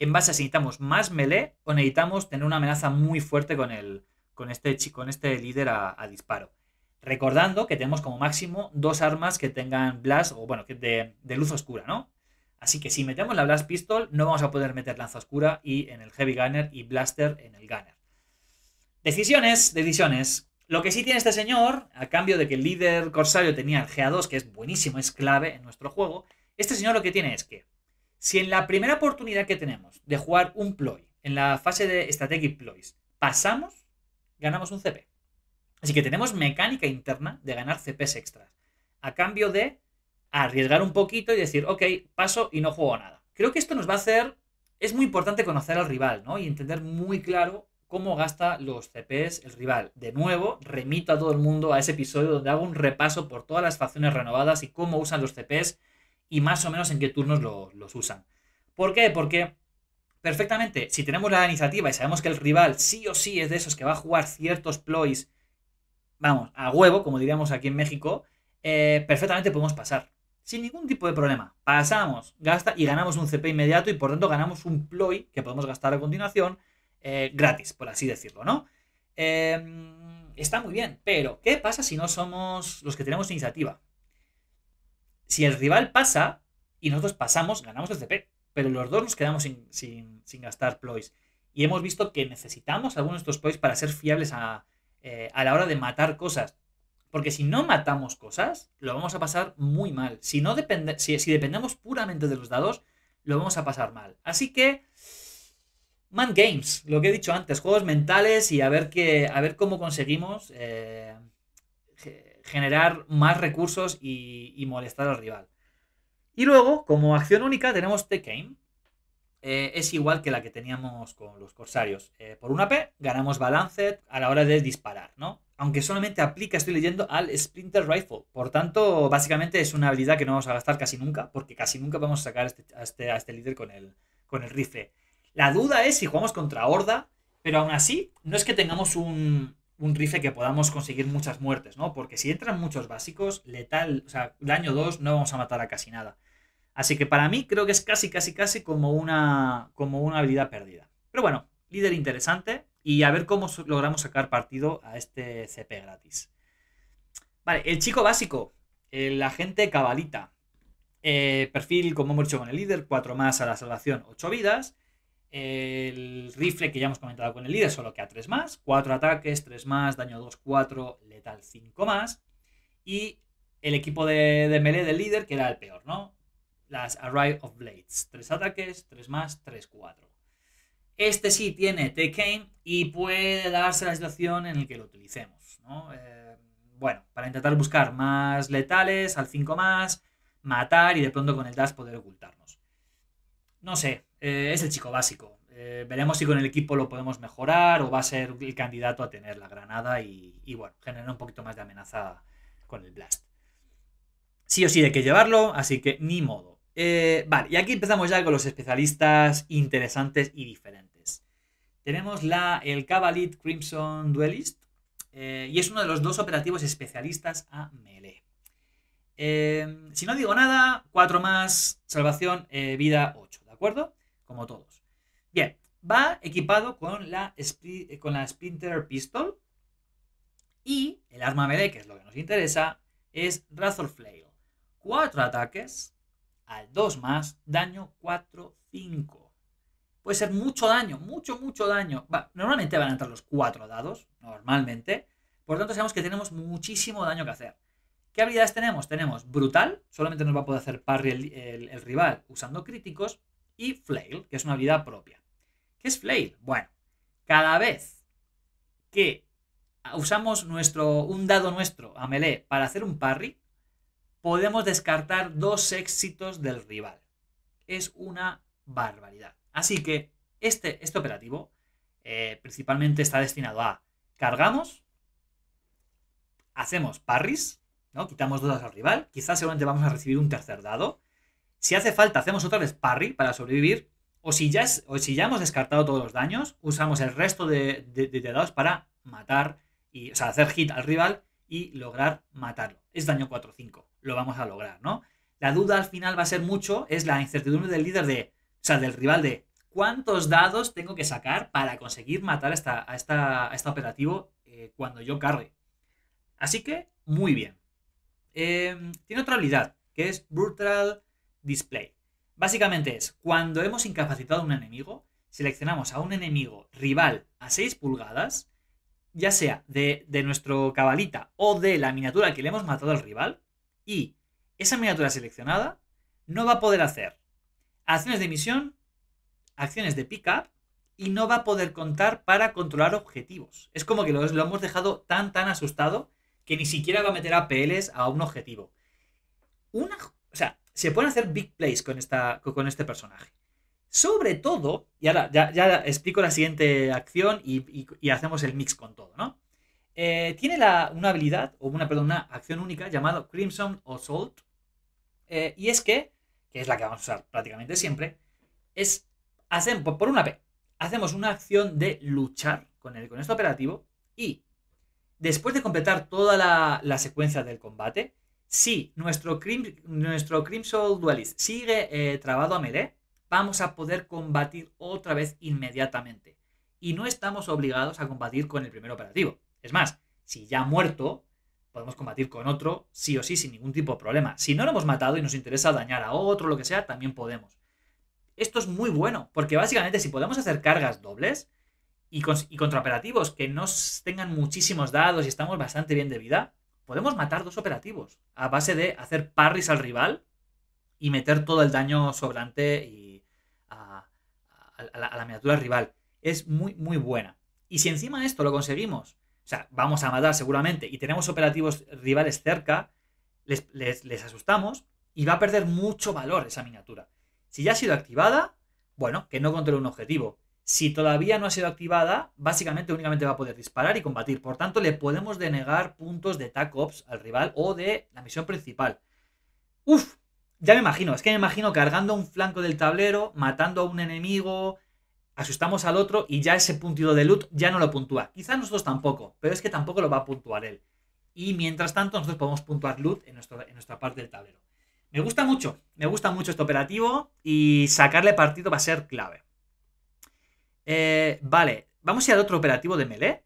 en base a si necesitamos más melee o necesitamos tener una amenaza muy fuerte con, el, con, este, este líder a, disparo. Recordando que tenemos como máximo dos armas que tengan blast o bueno, que de, de, luz oscura, ¿no? Así que si metemos la blast pistol no vamos a poder meter lanza oscura y en el heavy gunner y blaster en el gunner. Decisiones, decisiones. Lo que sí tiene este señor, a cambio de que el líder corsario tenía el GA2, que es buenísimo, es clave en nuestro juego, este señor lo que tiene es que si en la primera oportunidad que tenemos de jugar un ploy, en la fase de strategic ploys, pasamos, ganamos un CP. Así que tenemos mecánica interna de ganar CPs extras, a cambio de arriesgar un poquito y decir, ok, paso y no juego nada. Creo que esto nos va a hacer, es muy importante conocer al rival, ¿no? Y entender muy claro cómo gasta los CPs el rival. De nuevo, remito a todo el mundo a ese episodio donde hago un repaso por todas las facciones renovadas y cómo usan los CPs y más o menos en qué turnos los usan. ¿Por qué? Porque perfectamente, si tenemos la iniciativa y sabemos que el rival sí o sí es de esos que va a jugar ciertos ploys, vamos, a huevo, como diríamos aquí en México, eh, perfectamente podemos pasar. Sin ningún tipo de problema. Pasamos, gasta y ganamos un CP inmediato y por tanto ganamos un ploy que podemos gastar a continuación eh, gratis, por así decirlo, ¿no? Em, está muy bien, pero ¿qué pasa si no somos los que tenemos iniciativa? Si el rival pasa y nosotros pasamos, ganamos el CP. Pero los dos nos quedamos sin, gastar ploys. Y hemos visto que necesitamos algunos de estos ploys para ser fiables eh, a, la hora de matar cosas. Porque si no matamos cosas, lo vamos a pasar muy mal. Si, no si, dependemos puramente de los dados, lo vamos a pasar mal. Así que. Man Games, lo que he dicho antes, juegos mentales y a ver, a ver cómo conseguimos eh, generar más recursos y, molestar al rival. Y luego, como acción única, tenemos The Game. Eh, es igual que la que teníamos con los corsarios. Eh, por una P ganamos balance a la hora de disparar, ¿no? Aunque solamente aplica, estoy leyendo, al Splinter Rifle. Por tanto, básicamente es una habilidad que no vamos a gastar casi nunca, porque casi nunca vamos a sacar este, a este, este, a este líder con el, con el rifle. La duda es si jugamos contra Horda, pero aún así, no es que tengamos un, un rifle que podamos conseguir muchas muertes, ¿no? Porque si entran muchos básicos, letal, o sea, daño 2, no vamos a matar a casi nada. Así que para mí creo que es casi, casi, casi como una, como una habilidad perdida. Pero bueno, líder interesante y a ver cómo logramos sacar partido a este CP gratis. Vale, el chico básico, el agente cabalita. Eh, perfil, como hemos dicho con el líder, 4 más a la salvación, 8 vidas el rifle que ya hemos comentado con el líder, solo que a 3 más, 4 ataques, 3 más, daño 2, 4, letal 5 más. Y el equipo de, melee del líder, que era el peor, ¿no? Las Array of Blades, 3 ataques, 3 más, 3, 4. Este sí tiene t y puede darse la situación en la que lo utilicemos, ¿no? Eh, bueno, para intentar buscar más letales, al 5 más, matar y de pronto con el dash poder ocultarnos. No sé, eh, es el chico básico. Eh, veremos si con el equipo lo podemos mejorar o va a ser el candidato a tener la granada y, bueno, genera un poquito más de amenaza con el Blast. Sí o sí hay que llevarlo, así que ni modo. Eh, vale, y aquí empezamos ya con los especialistas interesantes y diferentes. Tenemos la, el Kavalit Crimson Duelist y es uno de los dos operativos especialistas a melee. si no digo nada, 4 más, salvación, vida 8, ¿de acuerdo? como todos. Bien, va equipado con la, eh, con la Splinter Pistol y el arma melee, que es lo que nos interesa, es Razor Flail. Cuatro ataques al dos más, daño 4-5. Puede ser mucho daño, mucho, mucho daño. normalmente van a entrar los cuatro dados, normalmente. Por lo tanto, sabemos que tenemos muchísimo daño que hacer. ¿Qué habilidades tenemos? Tenemos Brutal, solamente nos va a poder hacer parry el rival usando críticos y flail, que es una habilidad propia. ¿Qué es flail? Bueno, cada vez que usamos nuestro, un dado nuestro a melee para hacer un parry, podemos descartar dos éxitos del rival. Es una barbaridad. Así que este, este operativo eh, principalmente está destinado a cargamos, hacemos parries, ¿no? quitamos dudas al rival, quizás seguramente vamos a recibir un tercer dado, si hace falta, hacemos otra vez parry para sobrevivir. O si ya, si ya hemos descartado todos los daños, usamos el resto de, dados para matar, y, o sea, hacer hit al rival y lograr matarlo. Es daño 4-5, lo vamos a lograr, ¿no? La duda al final va a ser mucho, es la incertidumbre del líder de, o sea, del rival de cuántos dados tengo que sacar para conseguir matar a, esta, a, esta, este operativo eh, cuando yo cargue. Así que, muy bien. Em, tiene otra habilidad, que es Brutal display. Básicamente es, cuando hemos incapacitado a un enemigo, seleccionamos a un enemigo rival a 6 pulgadas, ya sea de, nuestro cabalita o de la miniatura que le hemos matado al rival, y esa miniatura seleccionada no va a poder hacer acciones de misión, acciones de pick-up, y no va a poder contar para controlar objetivos. Es como que lo, hemos dejado tan, tan asustado que ni siquiera va a meter APLs a un objetivo. Una, o sea, se pueden hacer big plays con, esta, con este personaje. Sobre todo, y ahora ya, explico la siguiente acción y, hacemos el mix con todo, ¿no? Eh, tiene una habilidad, o una, perdón, una acción única llamada Crimson Assault, eh, y es que, que es la que vamos a usar prácticamente siempre, es, por una P, hacemos una acción de luchar con, con este operativo y después de completar toda la secuencia del combate, si nuestro, nuestro Crimson Duelist sigue eh, trabado a melee, vamos a poder combatir otra vez inmediatamente. Y no estamos obligados a combatir con el primer operativo. Es más, si ya ha muerto, podemos combatir con otro sí o sí sin ningún tipo de problema. Si no lo hemos matado y nos interesa dañar a otro, lo que sea, también podemos. Esto es muy bueno, porque básicamente si podemos hacer cargas dobles y, y contraoperativos que no tengan muchísimos dados y estamos bastante bien de vida, podemos matar dos operativos a base de hacer parries al rival y meter todo el daño sobrante y a, la, miniatura rival. Es muy, muy buena. Y si encima de esto lo conseguimos, o sea, vamos a matar seguramente y tenemos operativos rivales cerca, les, les asustamos y va a perder mucho valor esa miniatura. Si ya ha sido activada, bueno, que no controle un objetivo si todavía no ha sido activada, básicamente únicamente va a poder disparar y combatir. Por tanto, le podemos denegar puntos de Tac Ops al rival o de la misión principal. Uf, ya me imagino, es que me imagino cargando un flanco del tablero, matando a un enemigo, asustamos al otro y ya ese puntido de loot ya no lo puntúa. Quizás nosotros tampoco, pero es que tampoco lo va a puntuar él. Y mientras tanto, nosotros podemos puntuar loot en nuestra parte del tablero. Me gusta mucho, me gusta mucho este operativo y sacarle partido va a ser clave. Eh, vale, vamos a ir al otro operativo de melee,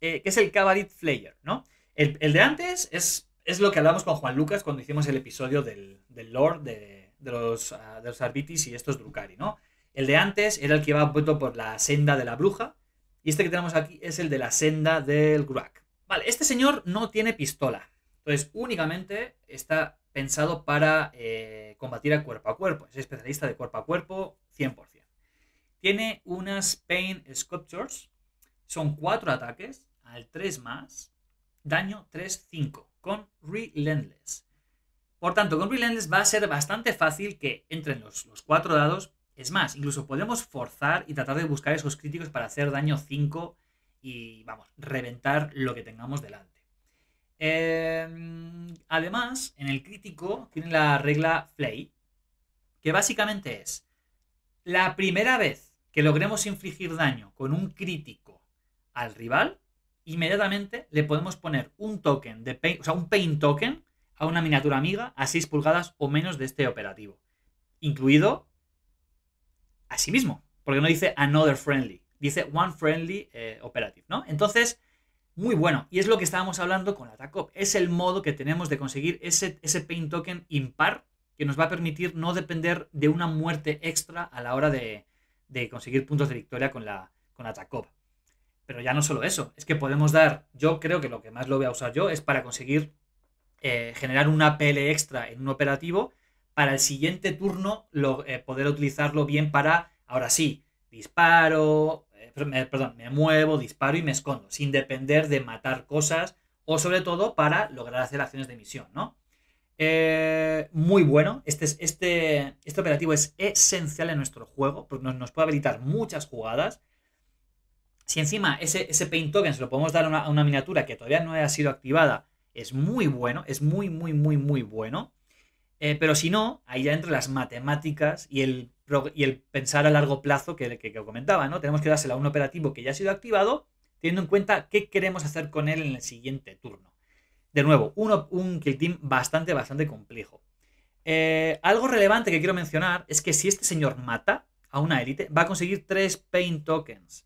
eh, que es el Cavalid Flayer, ¿no? El, de antes es, es, lo que hablamos con Juan Lucas cuando hicimos el episodio del, Lord de, los, ah, de los Arbitis y estos Drukari, ¿no? El de antes era el que iba por la senda de la bruja, y este que tenemos aquí es el de la senda del Gruak. Vale, este señor no tiene pistola, entonces únicamente está pensado para eh, combatir a cuerpo a cuerpo, es especialista de cuerpo a cuerpo 100%. Tiene unas Pain Sculptures. Son cuatro ataques al 3 más. Daño 3-5 con Relentless. Por tanto, con Relentless va a ser bastante fácil que entren los, los cuatro dados. Es más, incluso podemos forzar y tratar de buscar esos críticos para hacer daño 5 y, vamos, reventar lo que tengamos delante. Em, además, en el crítico tiene la regla Flay, que básicamente es la primera vez que logremos infligir daño con un crítico al rival, inmediatamente le podemos poner un token de pain, o sea, un paint token a una miniatura amiga a 6 pulgadas o menos de este operativo, incluido a sí mismo, porque no dice another friendly, dice one friendly operativo. Eh, operative, ¿no? Entonces, muy bueno, y es lo que estábamos hablando con la TACOP, es el modo que tenemos de conseguir ese, ese paint token impar que nos va a permitir no depender de una muerte extra a la hora de, conseguir puntos de victoria con la, con Pero ya no solo eso, es que podemos dar, yo creo que lo que más lo voy a usar yo es para conseguir eh, generar una PL extra en un operativo para el siguiente turno eh, poder utilizarlo bien para, ahora sí, disparo, eh, perdón, me muevo, disparo y me escondo, sin depender de matar cosas o sobre todo para lograr hacer acciones de misión, ¿no? Eh, muy bueno. Este, este, este operativo es esencial en nuestro juego nos, nos puede habilitar muchas jugadas. Si encima ese, Paint Token se lo podemos dar a una, miniatura que todavía no ha sido activada, es muy bueno, es muy, muy, muy, muy bueno. Eh, pero si no, ahí ya entran las matemáticas y el, y el pensar a largo plazo que, que, comentaba, ¿no? Tenemos que dársela a un operativo que ya ha sido activado, teniendo en cuenta qué queremos hacer con él en el siguiente turno. De nuevo, un, un kill team bastante, bastante complejo. Eh, algo relevante que quiero mencionar es que si este señor mata a una élite, va a conseguir tres pain tokens.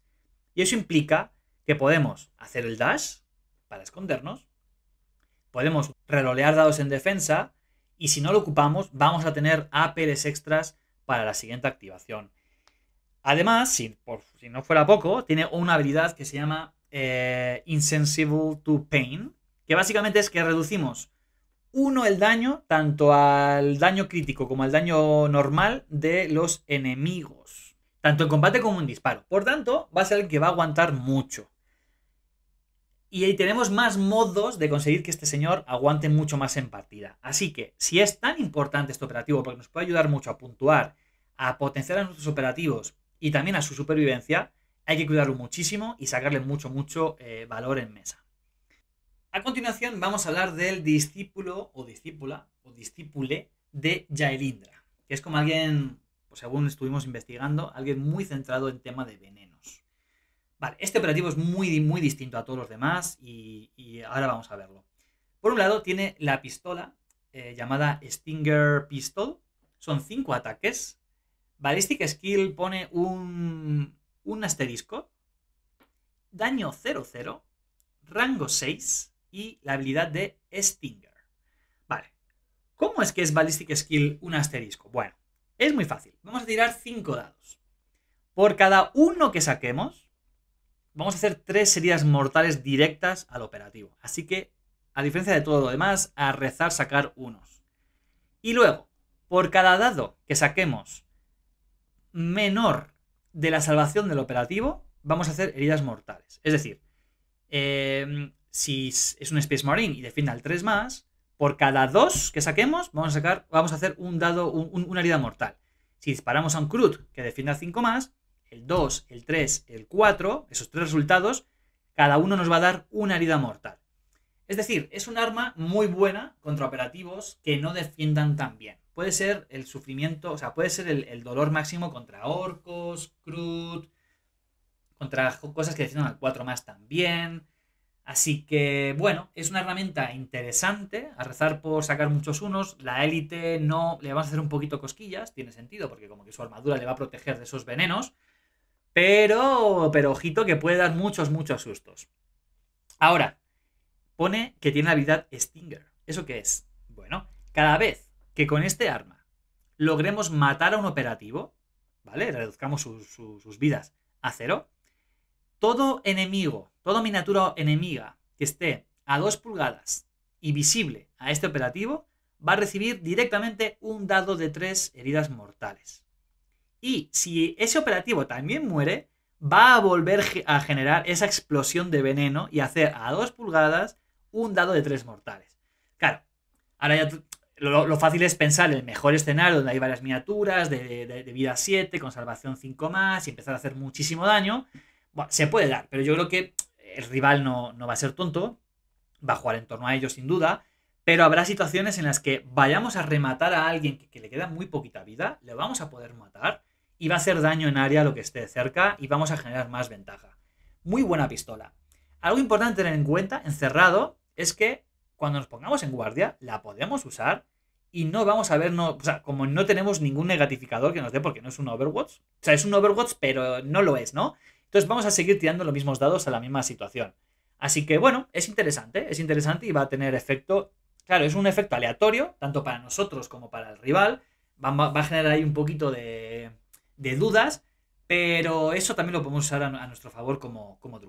Y eso implica que podemos hacer el dash para escondernos, podemos relolear dados en defensa, y si no lo ocupamos, vamos a tener APLs extras para la siguiente activación. Además, si, por, no fuera poco, tiene una habilidad que se llama eh, Insensible to Pain, que básicamente es que reducimos uno el daño, tanto al daño crítico como al daño normal de los enemigos, tanto en combate como en disparo. Por tanto, va a ser el que va a aguantar mucho. Y ahí tenemos más modos de conseguir que este señor aguante mucho más en partida. Así que, si es tan importante este operativo, porque nos puede ayudar mucho a puntuar, a potenciar a nuestros operativos y también a su supervivencia, hay que cuidarlo muchísimo y sacarle mucho, mucho eh, valor en mesa. A continuación vamos a hablar del discípulo o discípula o discípule de Jaelindra, que es como alguien, pues según estuvimos investigando, alguien muy centrado en tema de venenos. Vale, este operativo es muy, muy distinto a todos los demás y, ahora vamos a verlo. Por un lado tiene la pistola eh, llamada Stinger Pistol, son cinco ataques. Ballistic Skill pone un, un asterisco, daño 0-0, rango 6, y la habilidad de Stinger. Vale. ¿Cómo es que es Ballistic Skill un asterisco? Bueno, es muy fácil. Vamos a tirar 5 dados. Por cada uno que saquemos, vamos a hacer tres heridas mortales directas al operativo. Así que, a diferencia de todo lo demás, a rezar sacar unos. Y luego, por cada dado que saquemos menor de la salvación del operativo, vamos a hacer heridas mortales. Es decir, eh, si es un Space Marine y defiende al 3 más, por cada 2 que saquemos, vamos a sacar, vamos a hacer un dado, una herida mortal. Si disparamos a un crud que defienda 5 más, el 2, el 3, el 4, esos tres resultados, cada uno nos va a dar una herida mortal. Es decir, es un arma muy buena contra operativos que no defiendan tan bien. Puede ser el sufrimiento, o sea, puede ser el, dolor máximo contra orcos, crud, contra cosas que defiendan al 4 más también, Así que, bueno, es una herramienta interesante, a rezar por sacar muchos unos, la élite no le vas a hacer un poquito cosquillas, tiene sentido, porque como que su armadura le va a proteger de esos venenos, pero, pero ojito que puede dar muchos, muchos sustos. Ahora, pone que tiene la habilidad Stinger. ¿Eso qué es? Bueno, cada vez que con este arma logremos matar a un operativo, ¿vale? Reduzcamos sus vidas a cero, todo enemigo Toda miniatura enemiga que esté a 2 pulgadas y visible a este operativo va a recibir directamente un dado de 3 heridas mortales. Y si ese operativo también muere, va a volver a generar esa explosión de veneno y hacer a 2 pulgadas un dado de 3 mortales. Claro, ahora ya lo, fácil es pensar el mejor escenario donde hay varias miniaturas de, vida 7, con salvación 5 más y empezar a hacer muchísimo daño. Bueno, se puede dar, pero yo creo que el rival no, no va a ser tonto, va a jugar en torno a ellos sin duda, pero habrá situaciones en las que vayamos a rematar a alguien que, le queda muy poquita vida, le vamos a poder matar y va a hacer daño en área a lo que esté cerca y vamos a generar más ventaja. Muy buena pistola. Algo importante tener en cuenta, encerrado, es que cuando nos pongamos en guardia, la podemos usar y no vamos a ver, o sea, como no tenemos ningún negatificador que nos dé porque no es un Overwatch, o sea, es un Overwatch pero no lo es, ¿no? Entonces vamos a seguir tirando los mismos dados a la misma situación. Así que bueno, es interesante, es interesante y va a tener efecto, claro, es un efecto aleatorio, tanto para nosotros como para el rival, va, a generar ahí un poquito de, dudas, pero eso también lo podemos usar a, nuestro favor como, como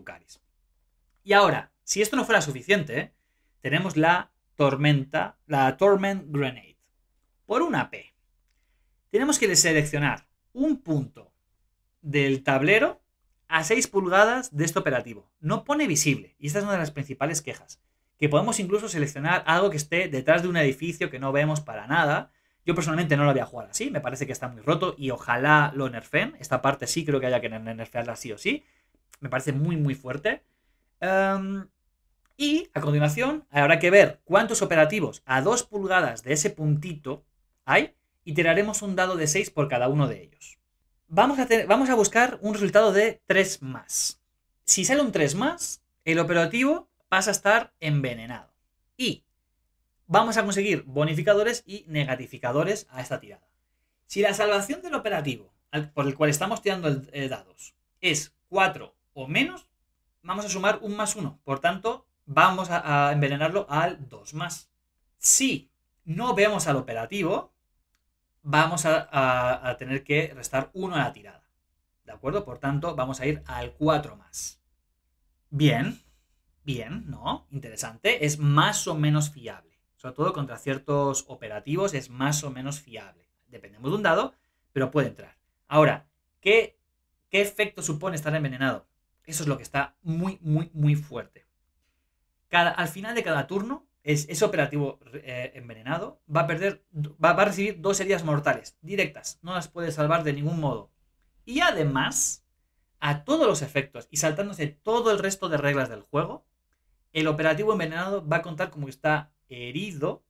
Y ahora, si esto no fuera suficiente, tenemos la tormenta, la Torment Grenade. Por una P. Tenemos que seleccionar un punto del tablero a 6 pulgadas de este operativo. No pone visible, y esta es una de las principales quejas, que podemos incluso seleccionar algo que esté detrás de un edificio que no vemos para nada. Yo personalmente no lo voy a jugar así, me parece que está muy roto y ojalá lo nerfen. Esta parte sí creo que haya que nerfearla sí o sí. Me parece muy, muy fuerte. Em, y a continuación habrá que ver cuántos operativos a 2 pulgadas de ese puntito hay y tiraremos un dado de 6 por cada uno de ellos. Vamos a, buscar un resultado de 3 más. Si sale un 3 más, el operativo pasa a estar envenenado. Y vamos a conseguir bonificadores y negatificadores a esta tirada. Si la salvación del operativo por el cual estamos tirando eh, dados es 4 o menos, vamos a sumar un más 1. Por tanto, vamos a, a envenenarlo al 2 más. Si no vemos al operativo, vamos a, tener que restar 1 a la tirada. ¿De acuerdo? Por tanto, vamos a ir al 4 más. Bien, bien, ¿no? Interesante. Es más o menos fiable. Sobre todo contra ciertos operativos es más o menos fiable. Dependemos de un dado, pero puede entrar. Ahora, ¿qué, qué efecto supone estar envenenado? Eso es lo que está muy, muy, muy fuerte. Cada, al final de cada turno, es, operativo eh, envenenado, va a, perder, va, a recibir dos heridas mortales directas, no las puede salvar de ningún modo. Y además, a todos los efectos y saltándose todo el resto de reglas del juego, el operativo envenenado va a contar como que está herido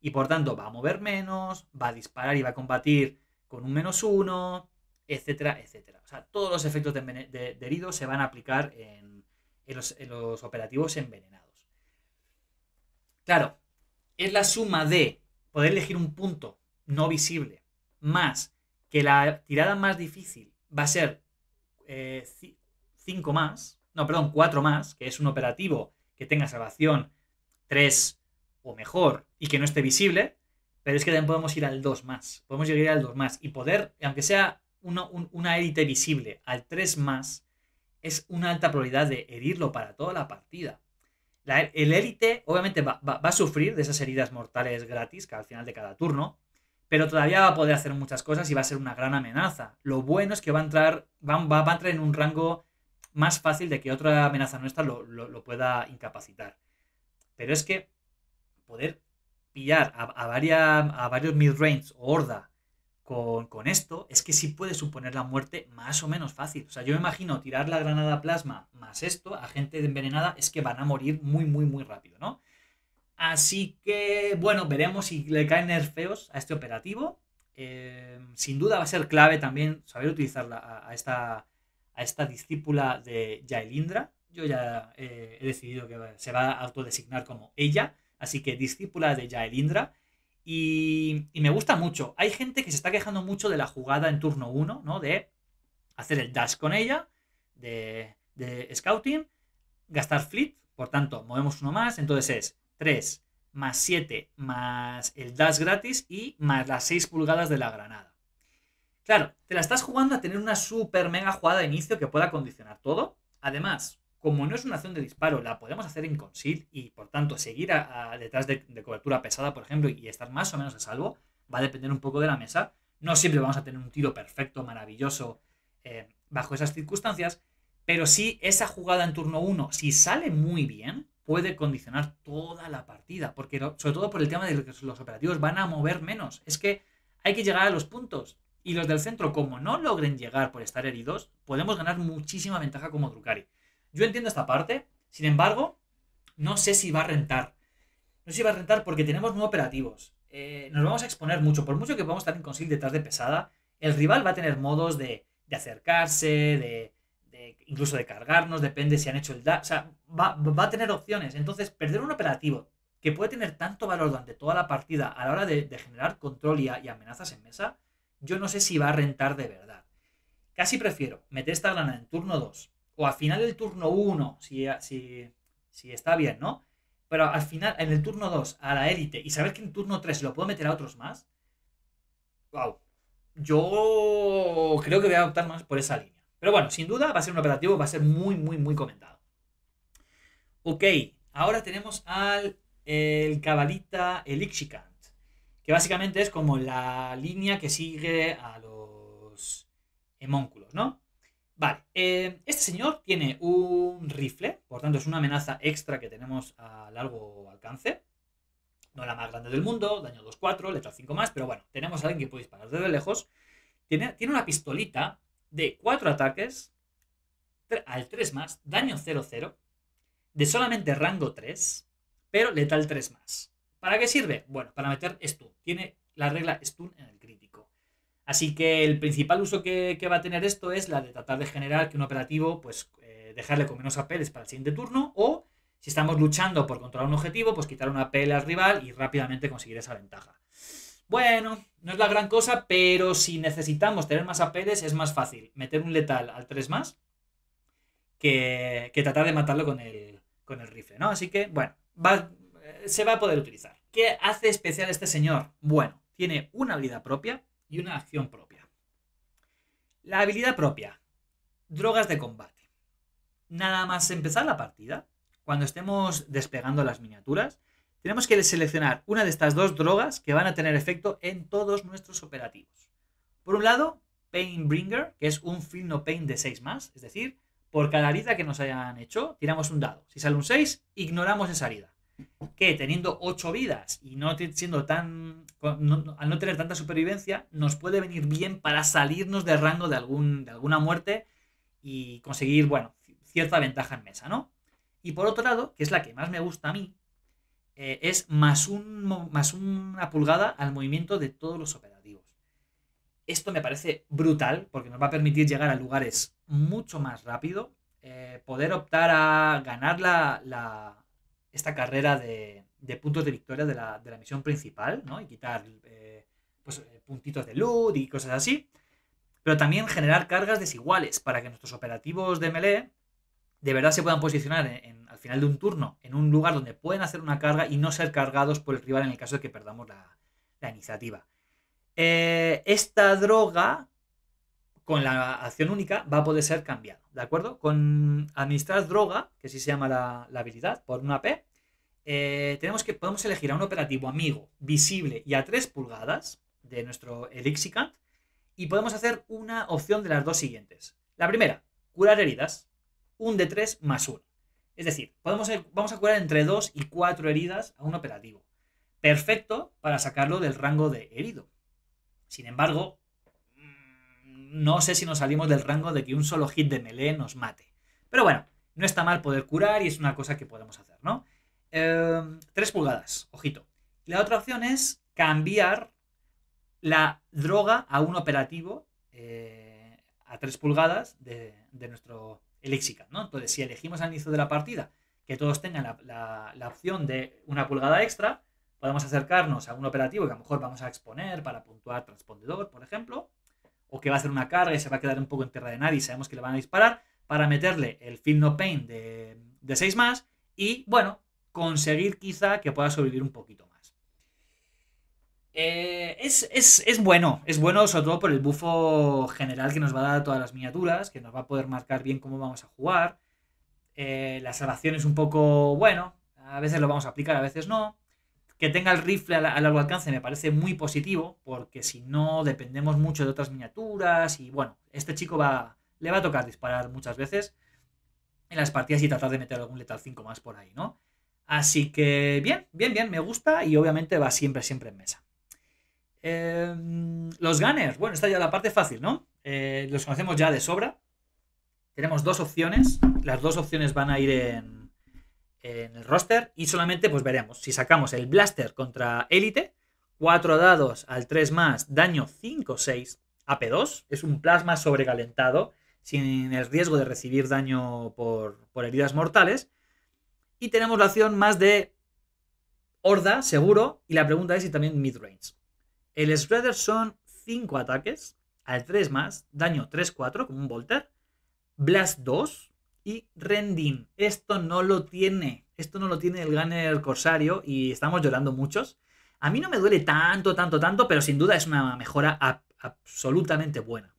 y por tanto va a mover menos, va a disparar y va a combatir con un menos uno, etcétera, etcétera. O sea, todos los efectos de, herido se van a aplicar en los operativos envenenados. Claro, es la suma de poder elegir un punto no visible más que la tirada más difícil va a ser 5 eh, más, no, perdón, 4 más, que es un operativo que tenga salvación 3 o mejor y que no esté visible, pero es que también podemos ir al 2 más, podemos llegar al 2 más y poder, aunque sea una élite visible, al 3 más, es una alta probabilidad de herirlo para toda la partida el élite obviamente va, a sufrir de esas heridas mortales gratis al final de cada turno, pero todavía va a poder hacer muchas cosas y va a ser una gran amenaza. Lo bueno es que va a entrar, va, a entrar en un rango más fácil de que otra amenaza nuestra lo, pueda incapacitar. Pero es que poder pillar a, a varios mid-range o horda con, esto es que sí puede suponer la muerte más o menos fácil. O sea, yo me imagino tirar la granada plasma más esto a gente envenenada es que van a morir muy, muy, muy rápido, ¿no? Así que, bueno, veremos si le caen nerfeos a este operativo. Eh, sin duda va a ser clave también saber utilizarla a, esta, a esta discípula de Yaelindra. Yo ya eh, he decidido que se va a autodesignar como ella. Así que discípula de Yaelindra y, me gusta mucho. Hay gente que se está quejando mucho de la jugada en turno 1, ¿no? De hacer el dash con ella, de, de scouting, gastar fleet, por tanto, movemos uno más, entonces es 3 más 7 más el dash gratis y más las 6 pulgadas de la granada. Claro, te la estás jugando a tener una super mega jugada de inicio que pueda condicionar todo. Además, como no es una acción de disparo, la podemos hacer en y por tanto seguir a, detrás de, cobertura pesada, por ejemplo, y estar más o menos a salvo, va a depender un poco de la mesa. No siempre vamos a tener un tiro perfecto, maravilloso, eh, bajo esas circunstancias, pero sí esa jugada en turno 1, si sale muy bien, puede condicionar toda la partida, porque sobre todo por el tema de que los operativos van a mover menos. Es que hay que llegar a los puntos. Y los del centro, como no logren llegar por estar heridos, podemos ganar muchísima ventaja como Drucari. Yo entiendo esta parte, sin embargo, no sé si va a rentar. No sé si va a rentar porque tenemos nuevos operativos. Eh, nos vamos a exponer mucho. Por mucho que podamos estar en consigue detrás de pesada, el rival va a tener modos de, acercarse, de, incluso de cargarnos, depende si han hecho el da O sea, va, a tener opciones. Entonces, perder un operativo que puede tener tanto valor durante toda la partida a la hora de, generar control y, y amenazas en mesa, yo no sé si va a rentar de verdad. Casi prefiero meter esta grana en turno 2 o al final del turno 1, si, si, si, está bien, ¿no? Pero al final, en el turno 2, a la élite, y saber que en turno 3 lo puedo meter a otros más, wow. Yo creo que voy a optar más por esa línea. Pero bueno, sin duda va a ser un operativo, va a ser muy, muy, muy comentado. Ok, ahora tenemos al el cabalita Elixicant, que básicamente es como la línea que sigue a los hemónculos, ¿no? Vale, eh, este señor tiene un rifle, por tanto es una amenaza extra que tenemos a largo alcance. No la más grande del mundo, daño 2-4, letra 5 más, pero bueno, tenemos a alguien que puede disparar desde lejos. Tiene, tiene una pistolita de 4 ataques al 3 más, daño 0-0, de solamente rango 3, pero letal 3 más. ¿Para qué sirve? Bueno, para meter stun. Tiene la regla stun en el Así que el principal uso que, va a tener esto es la de tratar de generar que un operativo, pues eh, dejarle con menos apeles para el siguiente turno o si estamos luchando por controlar un objetivo, pues quitar una apel al rival y rápidamente conseguir esa ventaja. Bueno, no es la gran cosa, pero si necesitamos tener más apeles es más fácil meter un letal al 3 más que, que tratar de matarlo con el, rifle, ¿no? Así que, bueno, eh, se va a poder utilizar. ¿Qué hace especial este señor? Bueno, tiene una habilidad propia y una acción propia. La habilidad propia. Drogas de combate. Nada más empezar la partida, cuando estemos despegando las miniaturas, tenemos que seleccionar una de estas dos drogas que van a tener efecto en todos nuestros operativos. Por un lado, Bringer, que es un Feel No Pain de 6 más, es decir, por cada herida que nos hayan hecho, tiramos un dado. Si sale un 6, ignoramos esa herida que teniendo 8 vidas y no siendo tan. al no tener tanta supervivencia, nos puede venir bien para salirnos del rango de, algún, alguna muerte y conseguir, bueno, cierta ventaja en mesa, ¿no? Y por otro lado, que es la que más me gusta a mí, eh, es más, más una pulgada al movimiento de todos los operativos. Esto me parece brutal porque nos va a permitir llegar a lugares mucho más rápido, eh, poder optar a ganar la esta carrera de, puntos de victoria de la, misión principal, ¿no? Y quitar eh, pues, eh, puntitos de loot y cosas así. Pero también generar cargas desiguales para que nuestros operativos de melee de verdad se puedan posicionar al final de un turno en un lugar donde pueden hacer una carga y no ser cargados por el rival en el caso de que perdamos la, iniciativa. Eh, esta droga con la acción única va a poder ser cambiado, ¿de acuerdo? Con administrar droga, que sí se llama la, habilidad, por una P, eh, tenemos que, podemos elegir a un operativo amigo, visible y a 3 pulgadas de nuestro Elixicant y podemos hacer una opción de las dos siguientes. La primera, curar heridas, un de 3 más 1. Es decir, podemos, vamos a curar entre 2 y 4 heridas a un operativo. Perfecto para sacarlo del rango de herido. Sin embargo, no sé si nos salimos del rango de que un solo hit de melee nos mate. Pero bueno, no está mal poder curar y es una cosa que podemos hacer, ¿no? Em, tres pulgadas, ojito. la otra opción es cambiar la droga a un operativo eh, a tres pulgadas de, nuestro elixir. ¿no? Entonces, si elegimos al inicio de la partida que todos tengan la, la opción de una pulgada extra, podemos acercarnos a un operativo que a lo mejor vamos a exponer para puntuar transpondedor, por ejemplo, o que va a hacer una carga y se va a quedar un poco en de nadie y sabemos que le van a disparar, para meterle el Feel No Pain de, 6 más y, bueno, conseguir quizá que pueda sobrevivir un poquito más. Eh, es, bueno, es bueno sobre todo por el bufo general que nos va a dar a todas las miniaturas, que nos va a poder marcar bien cómo vamos a jugar. Eh, la salvación es un poco, bueno, a veces lo vamos a aplicar, a veces no que tenga el rifle a, largo alcance me parece muy positivo, porque si no dependemos mucho de otras miniaturas y bueno, este chico va, le va a tocar disparar muchas veces en las partidas y tratar de meter algún letal 5 más por ahí, ¿no? Así que bien, bien, bien, me gusta y obviamente va siempre, siempre en mesa. Em, los gunners, bueno, esta ya la parte fácil, ¿no? Eh, los conocemos ya de sobra. Tenemos dos opciones, las dos opciones van a ir en, en el roster y solamente pues veremos si sacamos el Blaster contra Élite, 4 dados al 3 más, daño 5-6, AP2, es un plasma sobrecalentado sin el riesgo de recibir daño por, heridas mortales. Y tenemos la opción más de horda, seguro, y la pregunta es si también mid range El spreader son 5 ataques al 3 más, daño 3-4 como un Volter, Blast 2, y Rending, Esto no lo tiene. Esto no lo tiene el Gunner Corsario y estamos llorando muchos. A mí no me duele tanto, tanto, tanto, pero sin duda es una mejora absolutamente buena.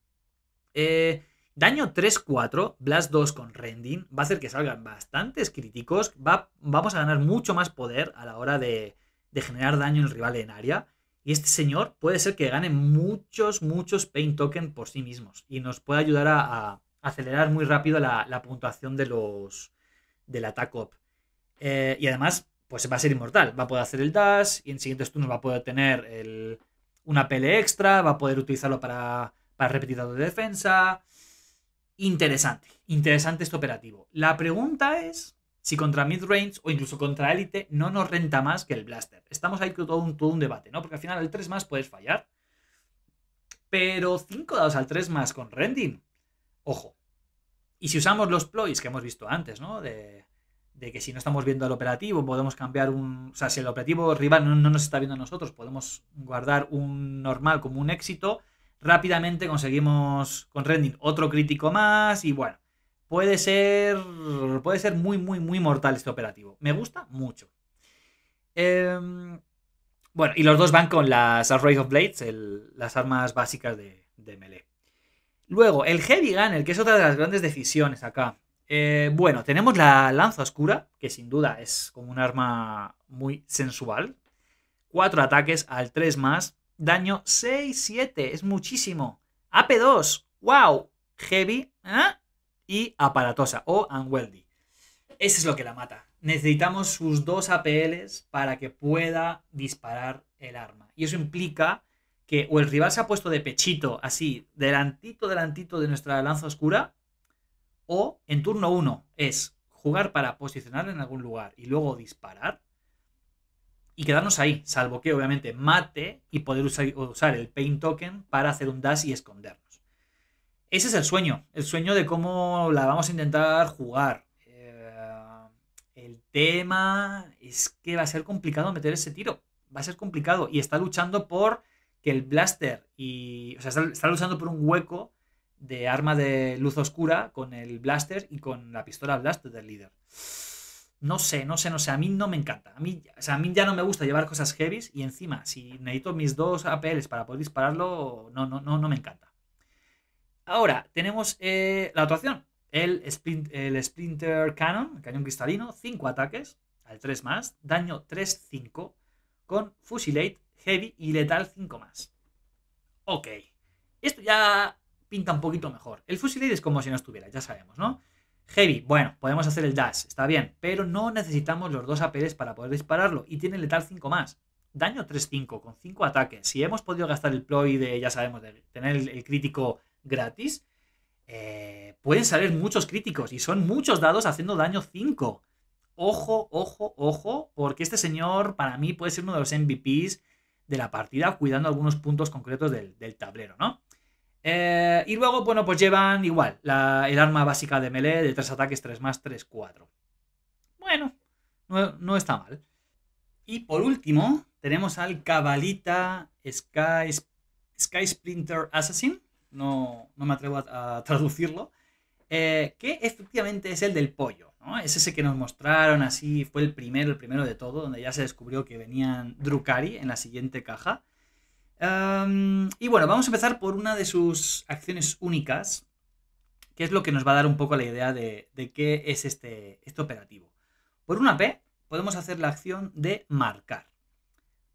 Eh, daño 3-4, Blast 2 con Rending, va a hacer que salgan bastantes críticos. vamos a ganar mucho más poder a la hora de, generar daño en el rival en área. Y este señor puede ser que gane muchos, muchos pain token por sí mismos y nos puede ayudar a acelerar muy rápido la, puntuación de los del attack eh, y además, pues va a ser inmortal. Va a poder hacer el dash y en siguientes turnos va a poder tener una pele extra, va a poder utilizarlo para, para datos de defensa. Interesante, interesante este operativo. La pregunta es si contra mid range o incluso contra élite no nos renta más que el blaster. Estamos ahí con todo un, todo un debate, ¿no? Porque al final el 3 más puedes fallar. Pero 5 dados al 3 más con rending Ojo. Y si usamos los ploys que hemos visto antes, ¿no? De, que si no estamos viendo al operativo, podemos cambiar un. O sea, si el operativo rival no, nos está viendo a nosotros, podemos guardar un normal como un éxito. Rápidamente conseguimos con rending otro crítico más. Y bueno, puede ser. Puede ser muy, muy, muy mortal este operativo. Me gusta mucho. Em, bueno, y los dos van con las arrays of Blades, las armas básicas de, de Melee. Luego, el Heavy Gunner, que es otra de las grandes decisiones acá. Eh, bueno, tenemos la lanza oscura, que sin duda es como un arma muy sensual. Cuatro ataques al 3 más. Daño 6, 7, es muchísimo. AP2, wow, heavy ¿eh? y aparatosa o unwieldy. Eso es lo que la mata. Necesitamos sus dos APLs para que pueda disparar el arma. Y eso implica que o el rival se ha puesto de pechito, así, delantito, delantito de nuestra lanza oscura, o en turno 1 es jugar para posicionar en algún lugar y luego disparar y quedarnos ahí, salvo que obviamente mate y poder usar, el paint token para hacer un dash y escondernos. Ese es el sueño, el sueño de cómo la vamos a intentar jugar. Eh, el tema es que va a ser complicado meter ese tiro, va a ser complicado y está luchando por que el blaster y. O sea, está usando por un hueco de arma de luz oscura con el blaster y con la pistola blaster del líder. No sé, no sé, no sé. A mí no me encanta. A mí, o sea, a mí ya no me gusta llevar cosas heavies y encima, si necesito mis dos APLs para poder dispararlo, no, no, no, no me encanta. Ahora, tenemos eh, la actuación. El, el Splinter Cannon, cañón cristalino, 5 ataques, al 3 más, daño 3-5, con Fusilate, Heavy y Letal 5 más. Ok. Esto ya pinta un poquito mejor. El Fusilade es como si no estuviera, ya sabemos, ¿no? Heavy, bueno, podemos hacer el dash, está bien, pero no necesitamos los dos apeles para poder dispararlo y tiene letal 5 más. Daño 3-5 con 5 ataques. Si hemos podido gastar el ploy de, ya sabemos, de tener el crítico gratis, eh, pueden salir muchos críticos y son muchos dados haciendo daño 5. Ojo, ojo, ojo, porque este señor para mí puede ser uno de los MVPs de la partida, cuidando algunos puntos concretos del, tablero, ¿no? Eh, y luego, bueno, pues llevan igual el arma básica de melee de 3 ataques, 3 más, 3, 4. Bueno, no, está mal. Y por último, tenemos al Cabalita Sky, Splinter Assassin. No, me atrevo a, traducirlo. Eh, que efectivamente es el del pollo. Es ese que nos mostraron así, fue el primero, el primero de todo, donde ya se descubrió que venían Drukari en la siguiente caja. Em, y bueno, vamos a empezar por una de sus acciones únicas, que es lo que nos va a dar un poco la idea de, de qué es este, este operativo. Por una P podemos hacer la acción de marcar.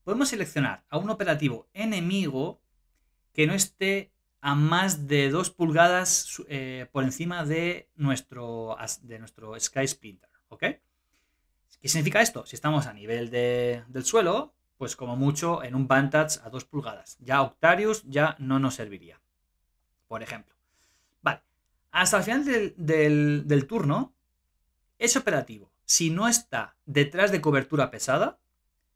Podemos seleccionar a un operativo enemigo que no esté a más de 2 pulgadas eh, por encima de nuestro, de nuestro Sky Splinter. ¿Ok? ¿Qué significa esto? Si estamos a nivel del suelo, pues como mucho en un Vantage a 2 pulgadas. Ya Octarius ya no nos serviría, por ejemplo. Vale, hasta el final del, turno es operativo. Si no está detrás de cobertura pesada,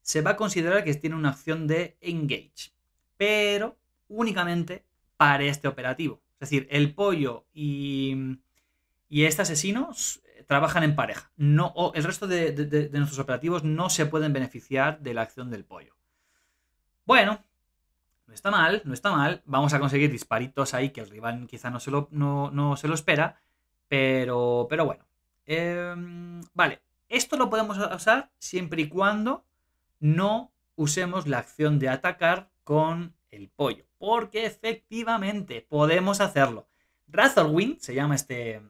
se va a considerar que tiene una opción de engage, pero únicamente para este operativo. Es decir, el pollo y, este asesino eh, trabajan en pareja. No, el resto de, nuestros operativos no se pueden beneficiar de la acción del pollo. Bueno, no está mal, no está mal. Vamos a conseguir disparitos ahí que el rival quizá no se lo, no, se lo espera, pero, pero bueno. Em, vale, esto lo podemos usar siempre y cuando no usemos la acción de atacar con el pollo porque efectivamente podemos hacerlo. Razorwing se llama este,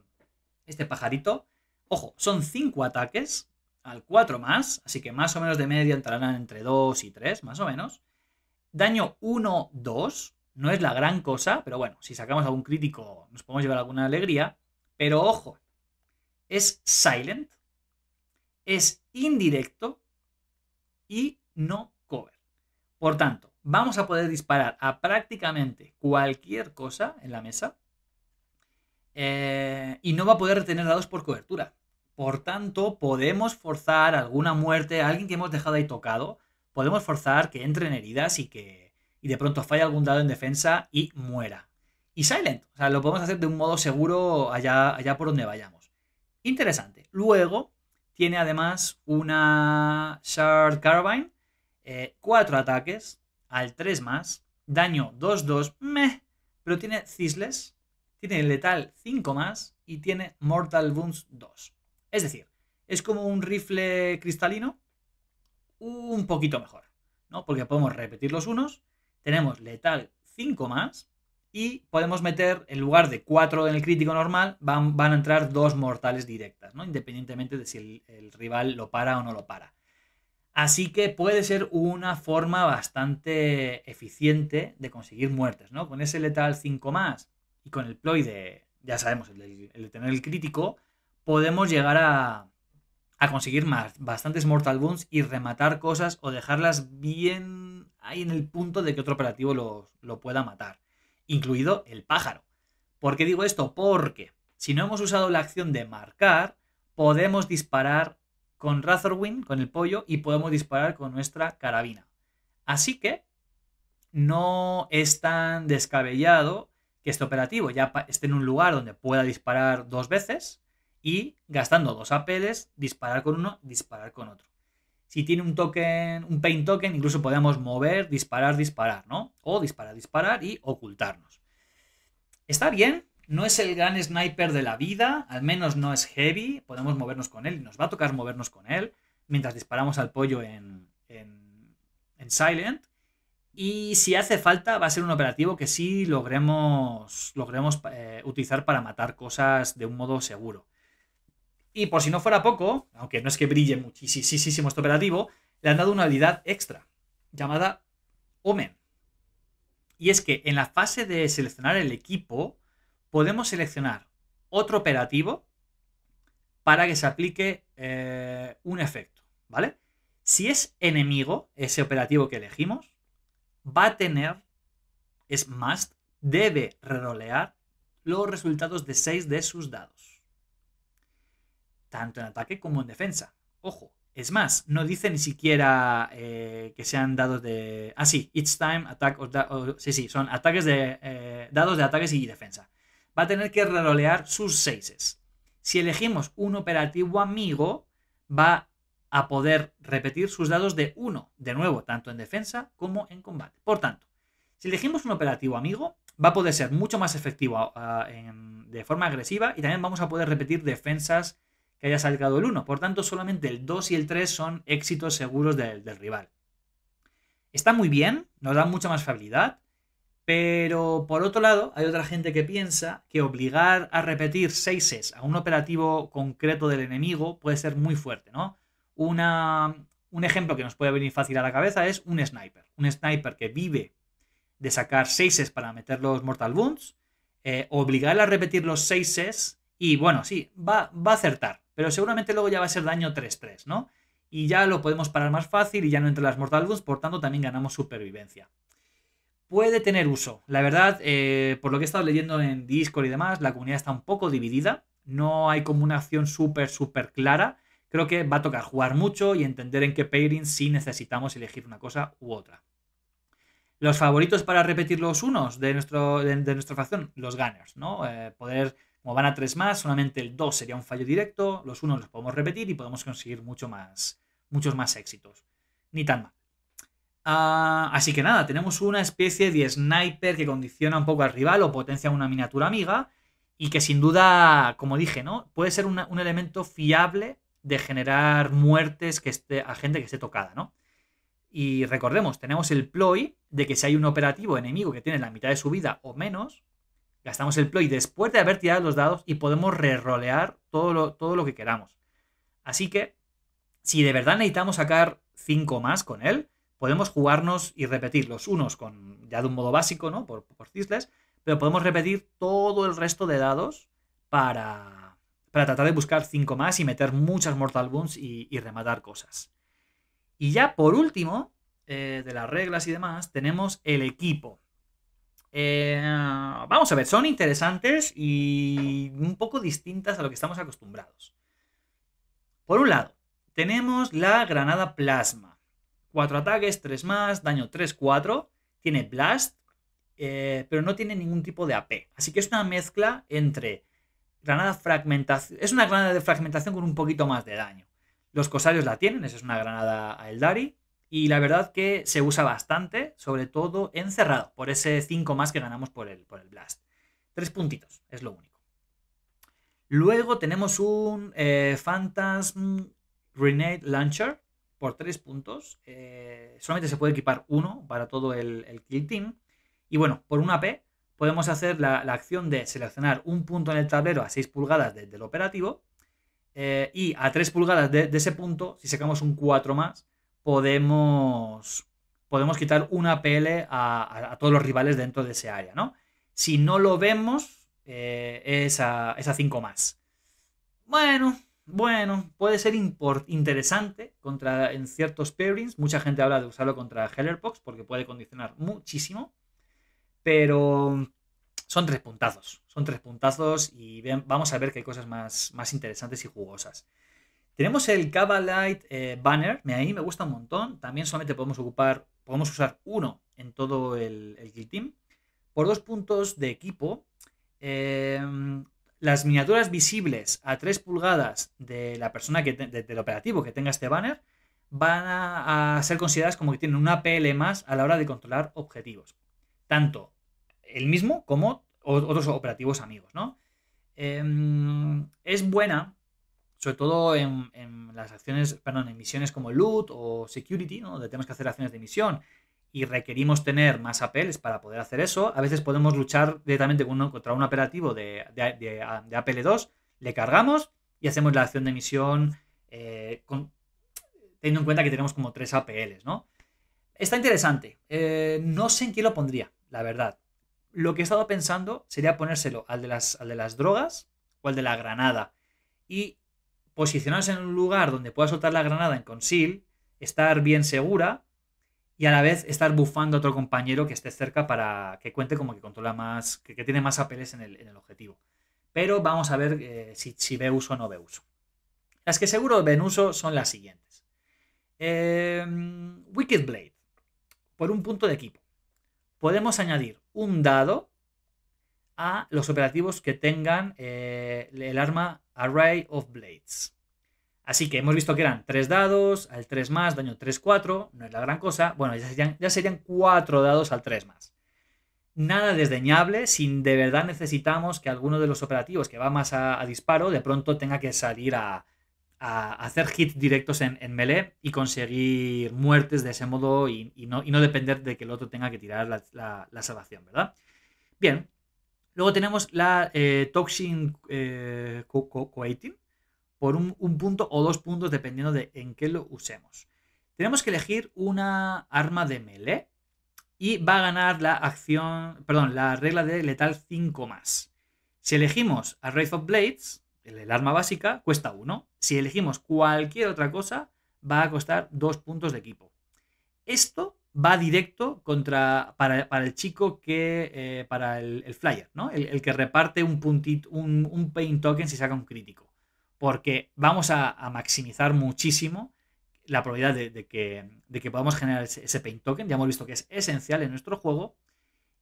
este pajarito. Ojo, son 5 ataques al 4 más, así que más o menos de media entrarán entre 2 y 3, más o menos. Daño 1, 2, no es la gran cosa, pero bueno, si sacamos algún crítico nos podemos llevar alguna alegría. Pero ojo, es silent, es indirecto y no cover. Por tanto, vamos a poder disparar a prácticamente cualquier cosa en la mesa eh, y no va a poder retener dados por cobertura. Por tanto, podemos forzar alguna muerte a alguien que hemos dejado ahí tocado. Podemos forzar que entren heridas y que y de pronto falle algún dado en defensa y muera. Y Silent, o sea, lo podemos hacer de un modo seguro allá, allá por donde vayamos. Interesante. Luego, tiene además una Shard Carbine, eh, cuatro ataques, al 3 más, daño 2-2, meh, pero tiene Cisles, tiene Letal 5 más y tiene Mortal Wounds 2. Es decir, es como un rifle cristalino un poquito mejor, ¿no? Porque podemos repetir los unos, tenemos Letal 5 más y podemos meter, en lugar de 4 en el crítico normal, van, van a entrar dos mortales directas, ¿no? Independientemente de si el rival lo para o no lo para. Así que puede ser una forma bastante eficiente de conseguir muertes, ¿no? Con ese letal 5 más y con el ploy de, ya sabemos, el de, tener el crítico, podemos llegar a, conseguir más, bastantes Mortal Wounds y rematar cosas o dejarlas bien ahí en el punto de que otro operativo lo, lo pueda matar, incluido el pájaro. ¿Por qué digo esto? Porque si no hemos usado la acción de marcar, podemos disparar con Razorwin, con el pollo, y podemos disparar con nuestra carabina. Así que no es tan descabellado que este operativo ya esté en un lugar donde pueda disparar dos veces y gastando dos apeles, disparar con uno, disparar con otro. Si tiene un token, un paint token, incluso podemos mover, disparar, disparar, ¿no? O disparar, disparar y ocultarnos. Está bien, no es el gran sniper de la vida, al menos no es heavy, podemos movernos con él y nos va a tocar movernos con él mientras disparamos al pollo en, Silent. Y si hace falta, va a ser un operativo que sí logremos, logremos eh, utilizar para matar cosas de un modo seguro. Y por si no fuera poco, aunque no es que brille muchísimo este operativo, le han dado una habilidad extra, llamada Omen. Y es que en la fase de seleccionar el equipo, podemos seleccionar otro operativo para que se aplique eh, un efecto, ¿vale? Si es enemigo, ese operativo que elegimos, va a tener, es must, debe rerolear los resultados de 6 de sus dados. Tanto en ataque como en defensa. Ojo, es más, no dice ni siquiera eh, que sean dados de... Ah, sí, each time, attack, sí, sí, son ataques de... Eh, dados de ataques y defensa va a tener que rerolear sus seises. Si elegimos un operativo amigo, va a poder repetir sus dados de 1, de nuevo, tanto en defensa como en combate. Por tanto, si elegimos un operativo amigo, va a poder ser mucho más efectivo ah, de forma agresiva y también vamos a poder repetir defensas que haya salgado el 1. Por tanto, solamente el 2 y el 3 son éxitos seguros del rival. Está muy bien, nos da mucha más fiabilidad, pero por otro lado, hay otra gente que piensa que obligar a repetir seises a un operativo concreto del enemigo puede ser muy fuerte, ¿no? un ejemplo que nos puede venir fácil a la cabeza es un sniper. Un sniper que vive de sacar seises para meter los mortal wounds, eh, obligar a repetir los seises y bueno, sí, va, a acertar, pero seguramente luego ya va a ser daño 3-3, ¿no? Y ya lo podemos parar más fácil y ya no entre las mortal wounds, por tanto también ganamos supervivencia puede tener uso. La verdad, eh, por lo que he estado leyendo en Discord y demás, la comunidad está un poco dividida. No hay como una acción súper, súper clara. Creo que va a tocar jugar mucho y entender en qué pairing sí necesitamos elegir una cosa u otra. Los favoritos para repetir los unos de, nuestro, de, nuestra facción, los gunners, ¿no? Eh, poder, como van a tres más, solamente el 2 sería un fallo directo, los unos los podemos repetir y podemos conseguir mucho más, muchos más éxitos. Ni tan mal. Ah, así que nada, tenemos una especie de sniper que condiciona un poco al rival o potencia una miniatura amiga y que sin duda, como dije, ¿no? Puede ser un elemento fiable de generar muertes que esté, a gente que esté tocada, ¿no? Y recordemos, tenemos el ploy de que si hay un operativo enemigo que tiene la mitad de su vida o menos, gastamos el ploy después de haber tirado los dados y podemos re todo todo lo que queramos. Así que, si de verdad necesitamos sacar 5 más con él, podemos jugarnos y repetir los unos con ya de un modo básico, ¿no? Por, por cisles, pero podemos repetir todo el resto de dados para, tratar de buscar cinco más y meter muchas Mortal Wounds y, rematar cosas. Y ya por último, eh, de las reglas y demás, tenemos el equipo. Eh, vamos a ver, son interesantes y un poco distintas a lo que estamos acostumbrados. Por un lado, tenemos la granada plasma. 4 ataques, tres más, daño 3-4, tiene Blast, eh, pero no tiene ningún tipo de AP. Así que es una mezcla entre granada fragmentación, es una granada de fragmentación con un poquito más de daño. Los cosarios la tienen, esa es una granada a Eldari, y la verdad que se usa bastante, sobre todo encerrado, por ese 5 más que ganamos por el, por el Blast. Tres puntitos, es lo único. Luego tenemos un eh, Phantasm Grenade Launcher, por tres puntos. Eh, solamente se puede equipar uno para todo el, el, Team. Y bueno, por una P podemos hacer la, acción de seleccionar un punto en el tablero a seis pulgadas del operativo. Eh, y a tres pulgadas de, ese punto, si sacamos un 4 más, podemos, podemos quitar una PL a, todos los rivales dentro de ese área, ¿no? Si no lo vemos, eh, es, a, es 5 más. Bueno, bueno, puede ser interesante contra, en ciertos pairings. Mucha gente habla de usarlo contra Hellerpox porque puede condicionar muchísimo. Pero son tres puntazos. Son tres puntazos y vamos a ver qué hay cosas más, interesantes y jugosas. Tenemos el Cabalite eh, Banner, A ahí me gusta un montón. También solamente podemos ocupar, podemos usar uno en todo el, el Team. Por dos puntos de equipo, eh, las miniaturas visibles a 3 pulgadas de la persona que del operativo que tenga este banner van a, ser consideradas como que tienen una PL más a la hora de controlar objetivos. Tanto el mismo como otros operativos amigos, ¿no? Em, es buena, sobre todo en, las acciones, perdón, en misiones como loot o security, ¿no? Donde tenemos que hacer acciones de misión y requerimos tener más APLs para poder hacer eso. A veces podemos luchar directamente contra un operativo de, de, 2, le cargamos y hacemos la acción de emisión eh, teniendo en cuenta que tenemos como tres APLs, ¿no? Está interesante. Eh, no sé en qué lo pondría, la verdad. Lo que he estado pensando sería ponérselo al de las, al de las drogas o al de la granada. Y posicionarse en un lugar donde pueda soltar la granada en consil estar bien segura y a la vez estar bufando a otro compañero que esté cerca para que cuente como que controla más, que, tiene más apeles en el, objetivo. Pero vamos a ver eh, si, ve uso o no ve uso. Las que seguro ven uso son las siguientes. Em, Wicked Blade. Por un punto de equipo. Podemos añadir un dado a los operativos que tengan eh, el arma Array of Blades. Así que hemos visto que eran tres dados, al 3 más, daño 3-4, no es la gran cosa. Bueno, ya serían, cuatro 4 dados al 3 más. Nada desdeñable si de verdad necesitamos que alguno de los operativos que va más a, disparo de pronto tenga que salir a, hacer hits directos en, melee y conseguir muertes de ese modo y, no, depender de que el otro tenga que tirar la, salvación, ¿verdad? Bien. Luego tenemos la eh, Toxin eh, Coating, por un, punto o dos puntos dependiendo de en qué lo usemos. Tenemos que elegir una arma de melee y va a ganar la acción, perdón, la regla de letal 5 más. Si elegimos a Wraith of Blades, el, arma básica, cuesta 1. Si elegimos cualquier otra cosa, va a costar 2 puntos de equipo. Esto va directo contra, para, el chico que, eh, para el, flyer, ¿no? El, que reparte un puntito, un, un token si saca un crítico porque vamos a, maximizar muchísimo la probabilidad de, que, podamos generar ese, paint token. Ya hemos visto que es esencial en nuestro juego.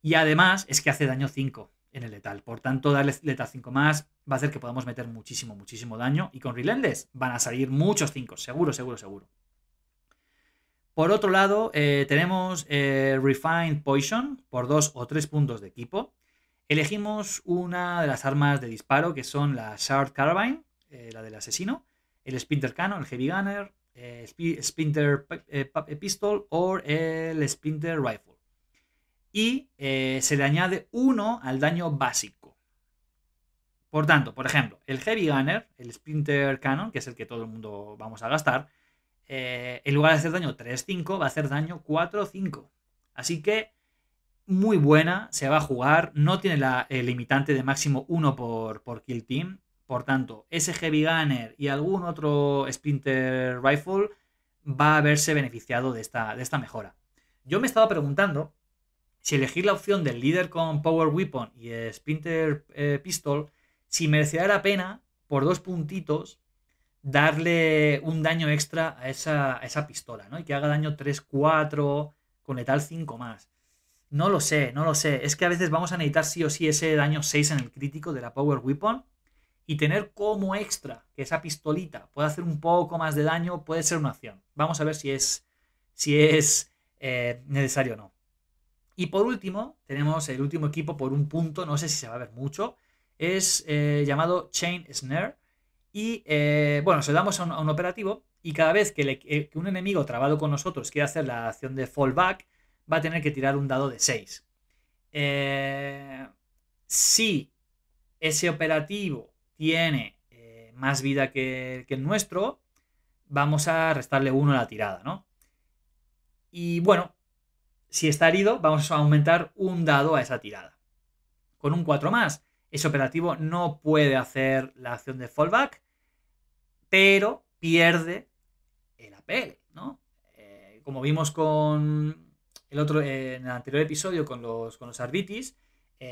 Y además es que hace daño 5 en el letal. Por tanto, darle letal 5 más va a hacer que podamos meter muchísimo, muchísimo daño. Y con Relentless van a salir muchos 5. Seguro, seguro, seguro. Por otro lado, eh, tenemos eh, Refined Poison por 2 o 3 puntos de equipo. Elegimos una de las armas de disparo que son la Shard Carbine eh, la del asesino, el Splinter Cannon, el Heavy Gunner, eh, Splinter eh, eh, Pistol o el Splinter Rifle. Y se le añade uno al daño básico. Por tanto, por ejemplo, el Heavy Gunner, el Splinter Cannon, que es el que todo el mundo vamos a gastar, en lugar de hacer daño 3-5, va a hacer daño 4-5. Así que muy buena, se va a jugar, no tiene la limitante de máximo 1 por, por, kill team por tanto, ese Heavy Gunner y algún otro Splinter Rifle va a verse beneficiado de esta, de esta mejora. Yo me estaba preguntando si elegir la opción del líder con Power Weapon y Splinter eh, Pistol, si merecía la pena, por dos puntitos, darle un daño extra a esa, pistola, ¿no? Y que haga daño 3, 4, con letal 5 más. No lo sé, no lo sé. Es que a veces vamos a necesitar sí o sí ese daño 6 en el crítico de la Power Weapon y tener como extra que esa pistolita pueda hacer un poco más de daño puede ser una acción. Vamos a ver si es, si es eh, necesario o no. Y por último, tenemos el último equipo por un punto, no sé si se va a ver mucho, es eh, llamado Chain Snare. Y eh, bueno, se lo damos a un, operativo y cada vez que, un enemigo trabado con nosotros quiera hacer la acción de fallback, va a tener que tirar un dado de 6. si ese operativo tiene eh, más vida que, el nuestro, vamos a restarle uno a la tirada, ¿no? Y bueno, si está herido, vamos a aumentar un dado a esa tirada. Con un 4 más, ese operativo no puede hacer la acción de fallback, pero pierde el APL, ¿no? Eh, como vimos con el otro, eh, en el anterior episodio con los, con los arbitis,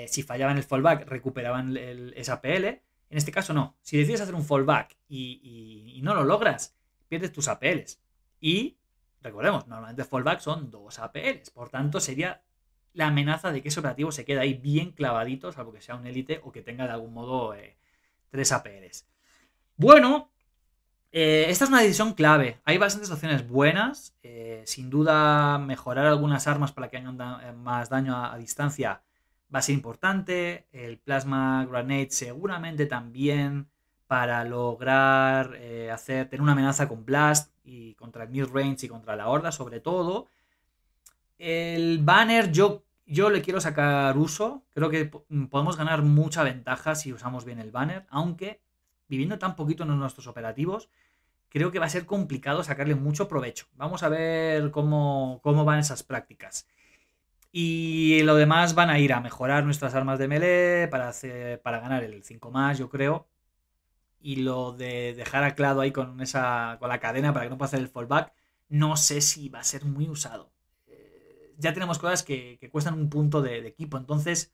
si fallaban el fallback recuperaban el, el, esa PL, en este caso no. Si decides hacer un fallback y, no lo logras, pierdes tus APLs. Y recordemos, normalmente fallback son dos APLs. Por tanto, sería la amenaza de que ese operativo se quede ahí bien clavadito, salvo que sea un élite o que tenga de algún modo eh, tres APLs. Bueno, eh, esta es una decisión clave. Hay bastantes opciones buenas. Eh, sin duda, mejorar algunas armas para que hagan más daño a distancia va a ser importante, el plasma grenade seguramente también para lograr eh, hacer, tener una amenaza con Blast y contra el mid-range y contra la horda sobre todo. El banner yo, yo le quiero sacar uso, creo que mm, podemos ganar mucha ventaja si usamos bien el banner, aunque viviendo tan poquito en nuestros operativos, creo que va a ser complicado sacarle mucho provecho. Vamos a ver cómo, cómo van esas prácticas. Y lo demás van a ir a mejorar nuestras armas de melee para, para ganar el 5 más, yo creo. Y lo de dejar a ahí con, esa, con la cadena para que no pueda hacer el fallback, no sé si va a ser muy usado. Eh, ya tenemos cosas que, cuestan un punto de, equipo, entonces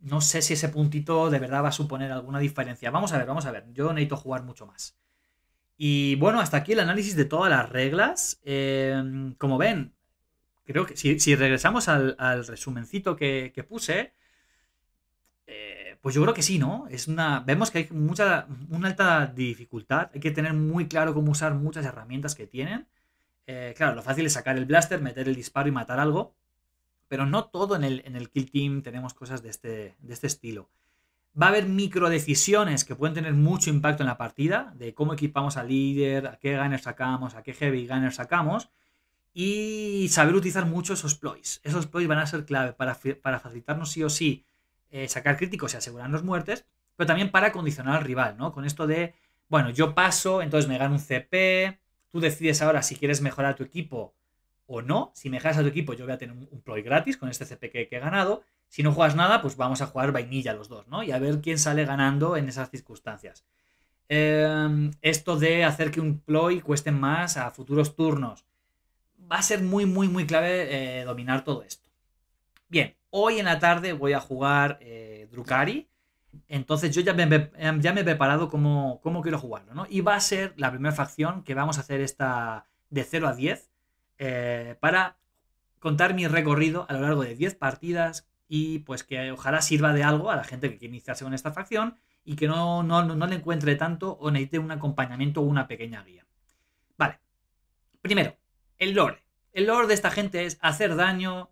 no sé si ese puntito de verdad va a suponer alguna diferencia. Vamos a ver, vamos a ver. Yo necesito jugar mucho más. Y bueno, hasta aquí el análisis de todas las reglas. Eh, como ven, creo que si, regresamos al, resumencito que, puse, eh, pues yo creo que sí, ¿no? Es una, vemos que hay mucha, una alta dificultad, hay que tener muy claro cómo usar muchas herramientas que tienen. Eh, claro, lo fácil es sacar el blaster, meter el disparo y matar algo, pero no todo en el, Kill Team tenemos cosas de este, este estilo. Va a haber micro decisiones que pueden tener mucho impacto en la partida, de cómo equipamos al líder, a qué gunner sacamos, a qué heavy gunner sacamos, y saber utilizar mucho esos ploys. Esos ploys van a ser clave para, facilitarnos sí o sí eh, sacar críticos y asegurarnos muertes, pero también para condicionar al rival, ¿no? Con esto de, bueno, yo paso, entonces me gano un CP, tú decides ahora si quieres mejorar tu equipo o no. Si mejoras a tu equipo, yo voy a tener un, ploy gratis con este CP que, he ganado. Si no juegas nada, pues vamos a jugar vainilla los dos, ¿no? Y a ver quién sale ganando en esas circunstancias. Em, esto de hacer que un ploy cueste más a futuros turnos va a ser muy, muy, muy clave eh, dominar todo esto. Bien, hoy en la tarde voy a jugar eh, Drukari. Entonces yo ya me, he preparado cómo, quiero jugarlo, ¿no? Y va a ser la primera facción que vamos a hacer esta de 0 a 10 eh, para contar mi recorrido a lo largo de 10 partidas y pues que ojalá sirva de algo a la gente que quiere iniciarse con esta facción y que no le encuentre tanto o necesite un acompañamiento o una pequeña guía. Vale. Primero, el lore. El lore de esta gente es hacer daño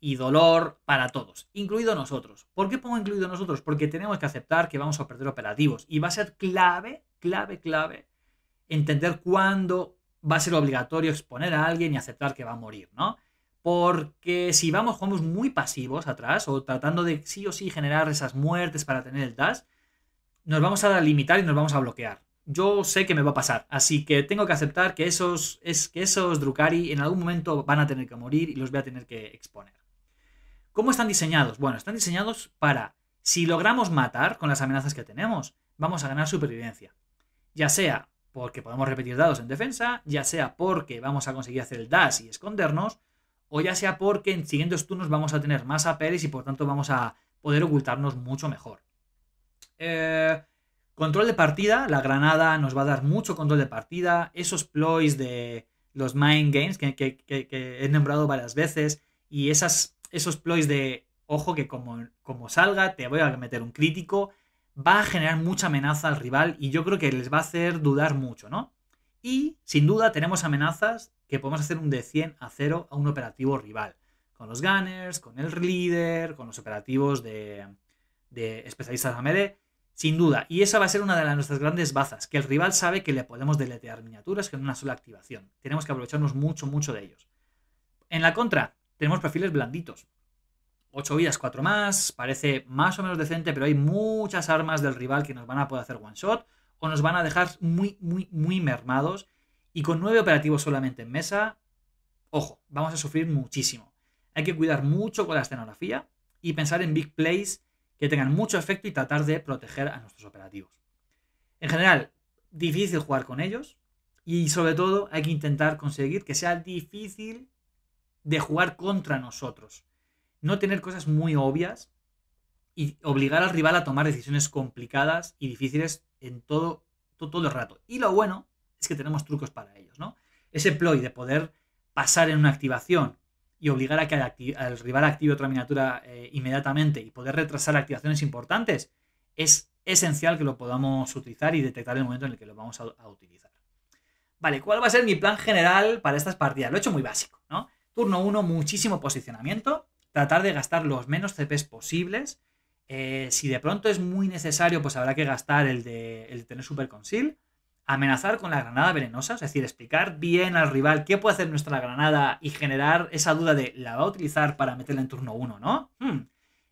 y dolor para todos, incluido nosotros. ¿Por qué pongo incluido nosotros? Porque tenemos que aceptar que vamos a perder operativos y va a ser clave, clave, clave entender cuándo va a ser obligatorio exponer a alguien y aceptar que va a morir, ¿no? Porque si vamos, jugamos muy pasivos atrás o tratando de sí o sí generar esas muertes para tener el dash, nos vamos a limitar y nos vamos a bloquear yo sé que me va a pasar. Así que tengo que aceptar que esos, es, que esos Drukari en algún momento van a tener que morir y los voy a tener que exponer. ¿Cómo están diseñados? Bueno, están diseñados para, si logramos matar con las amenazas que tenemos, vamos a ganar supervivencia. Ya sea porque podemos repetir dados en defensa, ya sea porque vamos a conseguir hacer el dash y escondernos, o ya sea porque en siguientes turnos vamos a tener más apeles y por tanto vamos a poder ocultarnos mucho mejor. Eh, Control de partida, la granada nos va a dar mucho control de partida, esos ploys de los mind games que, he nombrado varias veces y esas, esos ploys de, ojo que como, como salga te voy a meter un crítico, va a generar mucha amenaza al rival y yo creo que les va a hacer dudar mucho, ¿no? Y sin duda tenemos amenazas que podemos hacer un de 100 a 0 a un operativo rival, con los gunners, con el leader, con los operativos de, especialistas de sin duda, y esa va a ser una de nuestras grandes bazas, que el rival sabe que le podemos deletear miniaturas con una sola activación. Tenemos que aprovecharnos mucho, mucho de ellos. En la contra, tenemos perfiles blanditos. 8 vidas, 4 más, parece más o menos decente, pero hay muchas armas del rival que nos van a poder hacer one shot o nos van a dejar muy, muy, muy mermados. Y con nueve operativos solamente en mesa, ojo, vamos a sufrir muchísimo. Hay que cuidar mucho con la escenografía y pensar en big plays que tengan mucho efecto y tratar de proteger a nuestros operativos. En general, difícil jugar con ellos y sobre todo hay que intentar conseguir que sea difícil de jugar contra nosotros. No tener cosas muy obvias y obligar al rival a tomar decisiones complicadas y difíciles en todo, todo, el rato. Y lo bueno es que tenemos trucos para ellos, ¿no? Ese ploy de poder pasar en una activación y obligar a que el, al rival active otra miniatura eh, inmediatamente y poder retrasar activaciones importantes, es esencial que lo podamos utilizar y detectar el momento en el que lo vamos a, utilizar. Vale, ¿cuál va a ser mi plan general para estas partidas? Lo he hecho muy básico, ¿no? Turno 1, muchísimo posicionamiento, tratar de gastar los menos CPs posibles. Eh, si de pronto es muy necesario, pues habrá que gastar el de, el de tener Super Conceal amenazar con la granada venenosa, es decir, explicar bien al rival qué puede hacer nuestra granada y generar esa duda de la va a utilizar para meterla en turno 1, ¿no? Hmm.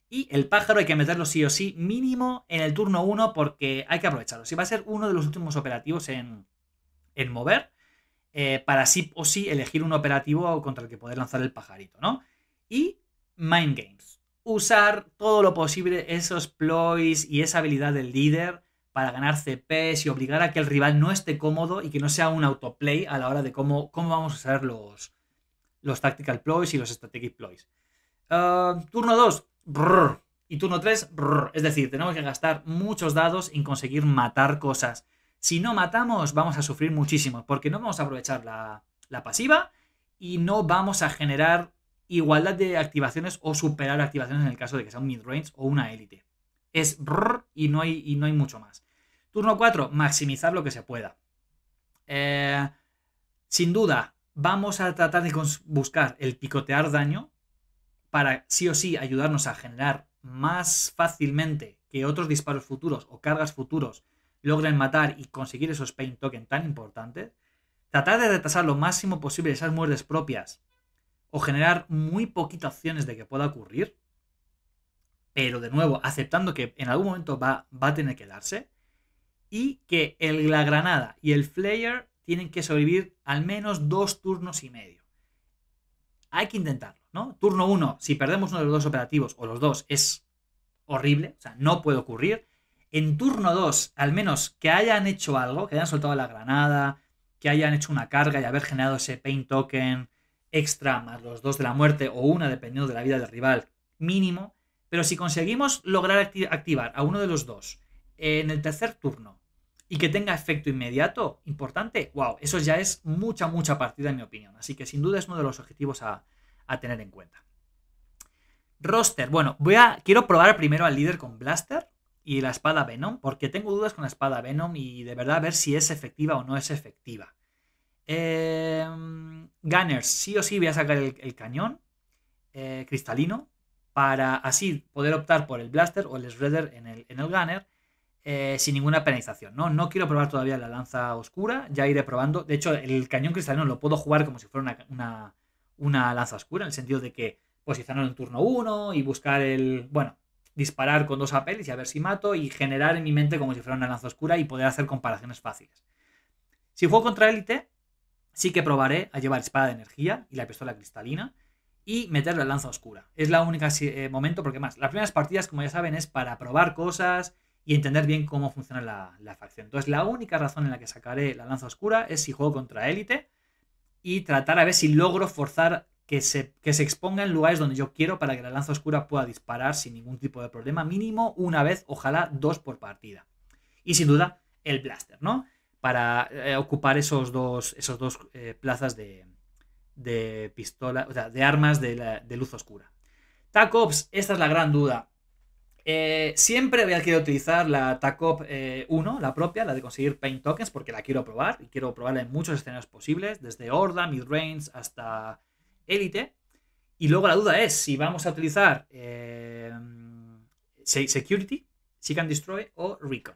Y el pájaro hay que meterlo sí o sí mínimo en el turno 1 porque hay que aprovecharlo. Si va a ser uno de los últimos operativos en, mover, eh, para sí o sí elegir un operativo contra el que poder lanzar el pajarito, ¿no? Y Mind Games. Usar todo lo posible esos ploys y esa habilidad del líder para ganar CPs y obligar a que el rival no esté cómodo y que no sea un autoplay a la hora de cómo, cómo vamos a usar los, los tactical ploys y los strategic ploys. Ah, turno 2, y turno 3, es decir, tenemos que gastar muchos dados en conseguir matar cosas. Si no matamos, vamos a sufrir muchísimo, porque no vamos a aprovechar la, la pasiva y no vamos a generar igualdad de activaciones o superar activaciones en el caso de que sea un mid-range o una élite es brrr y no hay, no hay mucho más. Turno 4, maximizar lo que se pueda. Eh, sin duda, vamos a tratar de buscar el picotear daño para sí o sí ayudarnos a generar más fácilmente que otros disparos futuros o cargas futuros logren matar y conseguir esos pain token tan importantes. Tratar de retrasar lo máximo posible esas muertes propias o generar muy poquitas opciones de que pueda ocurrir pero de nuevo aceptando que en algún momento va, va a tener que darse, y que el, la granada y el flayer tienen que sobrevivir al menos dos turnos y medio. Hay que intentarlo, ¿no? Turno uno, si perdemos uno de los dos operativos o los dos, es horrible, o sea, no puede ocurrir. En turno 2, al menos que hayan hecho algo, que hayan soltado la granada, que hayan hecho una carga y haber generado ese pain token extra más los dos de la muerte o una, dependiendo de la vida del rival, mínimo, pero si conseguimos lograr activar a uno de los dos en el tercer turno y que tenga efecto inmediato, importante, wow, eso ya es mucha, mucha partida en mi opinión. Así que sin duda es uno de los objetivos a, tener en cuenta. Roster, bueno, quiero probar primero al líder con Blaster y la espada Venom, porque tengo dudas con la espada Venom y de verdad ver si es efectiva o no es efectiva. Em, Gunners, sí o sí voy a sacar el, cañón eh, cristalino, para así poder optar por el blaster o el shredder en el, en el gunner eh, sin ninguna penalización. ¿no? no quiero probar todavía la lanza oscura, ya iré probando. De hecho, el cañón cristalino lo puedo jugar como si fuera una, una, lanza oscura, en el sentido de que posicionarlo en turno 1 y buscar el. Bueno, disparar con dos apeles y a ver si mato y generar en mi mente como si fuera una lanza oscura y poder hacer comparaciones fáciles. Si juego contra élite, sí que probaré a llevar espada de energía y la pistola cristalina y meter la lanza oscura. Es la única eh, momento, porque más, las primeras partidas, como ya saben, es para probar cosas y entender bien cómo funciona la, facción. Entonces, la única razón en la que sacaré la lanza oscura es si juego contra élite y tratar a ver si logro forzar que se, que se exponga en lugares donde yo quiero para que la lanza oscura pueda disparar sin ningún tipo de problema, mínimo una vez, ojalá dos por partida. Y sin duda, el blaster, ¿no? Para eh, ocupar esos dos, esos dos eh, plazas de, de pistola, o sea, de armas de, luz oscura. TACOPS, esta es la gran duda. Eh, siempre voy a utilizar la TACOP eh, 1, la propia, la de conseguir paint tokens, porque la quiero probar y quiero probarla en muchos escenarios posibles, desde Horda, range hasta Elite. Y luego la duda es si vamos a utilizar eh, Security, She Can Destroy o Recon.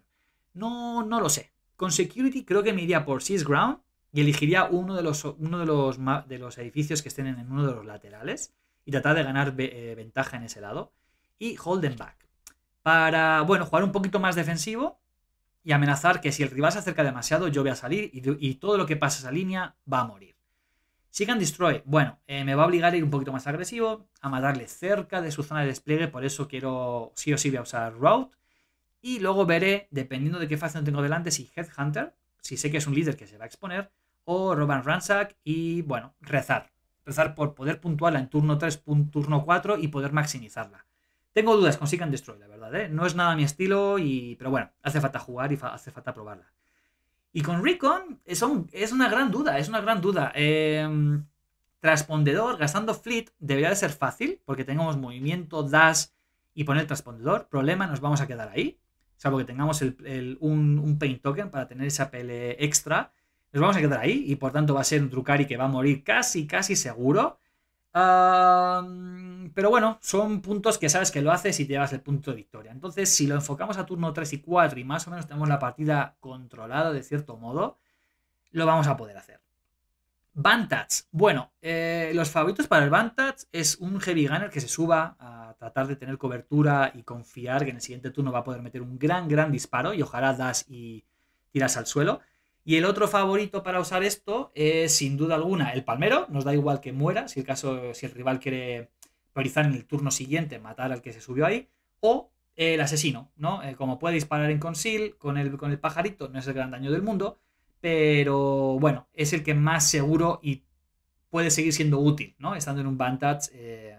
No, no lo sé. Con Security creo que me iría por Seas Ground y elegiría uno de los, uno de los, de los edificios que estén en uno de los laterales y tratar de ganar eh, ventaja en ese lado. Y Holden Back. Para, bueno, jugar un poquito más defensivo y amenazar que si el rival se acerca demasiado, yo voy a salir y, todo lo que pasa esa línea va a morir. sigan Destroy. Bueno, eh, me va a obligar a ir un poquito más agresivo, a matarle cerca de su zona de despliegue, por eso quiero, sí o sí voy a usar Route. Y luego veré, dependiendo de qué facción tengo delante, si Headhunter, si sé que es un líder que se va a exponer, o Roban Ransack y, bueno, rezar. Rezar por poder puntuarla en turno 3, turno 4 y poder maximizarla. Tengo dudas con Seek Destroy, la verdad, ¿eh? No es nada mi estilo, y... pero bueno, hace falta jugar y hace falta probarla. Y con Recon es, es, una gran duda, es una gran duda. Em, transpondedor, gastando fleet, debería de ser fácil, porque tengamos movimiento, dash y poner transpondedor. Problema, nos vamos a quedar ahí. Salvo que tengamos un, paint token para tener esa pele extra. Nos vamos a quedar ahí y por tanto va a ser un y que va a morir casi, casi seguro. pero bueno, son puntos que sabes que lo haces y te llevas el punto de victoria. Entonces, si lo enfocamos a turno 3 y 4 y más o menos tenemos la partida controlada de cierto modo, lo vamos a poder hacer. Vantage. Bueno, eh, los favoritos para el Vantage es un heavy gunner que se suba a tratar de tener cobertura y confiar que en el siguiente turno va a poder meter un gran, gran disparo y ojalá das y tiras al suelo. Y el otro favorito para usar esto es sin duda alguna el palmero. Nos da igual que muera, si el caso, si el rival quiere priorizar en el turno siguiente, matar al que se subió ahí. O el asesino, ¿no? Eh, como puede disparar en conceal con el, con el pajarito, no es el gran daño del mundo. Pero bueno, es el que más seguro y puede seguir siendo útil, ¿no? Estando en un vantage eh,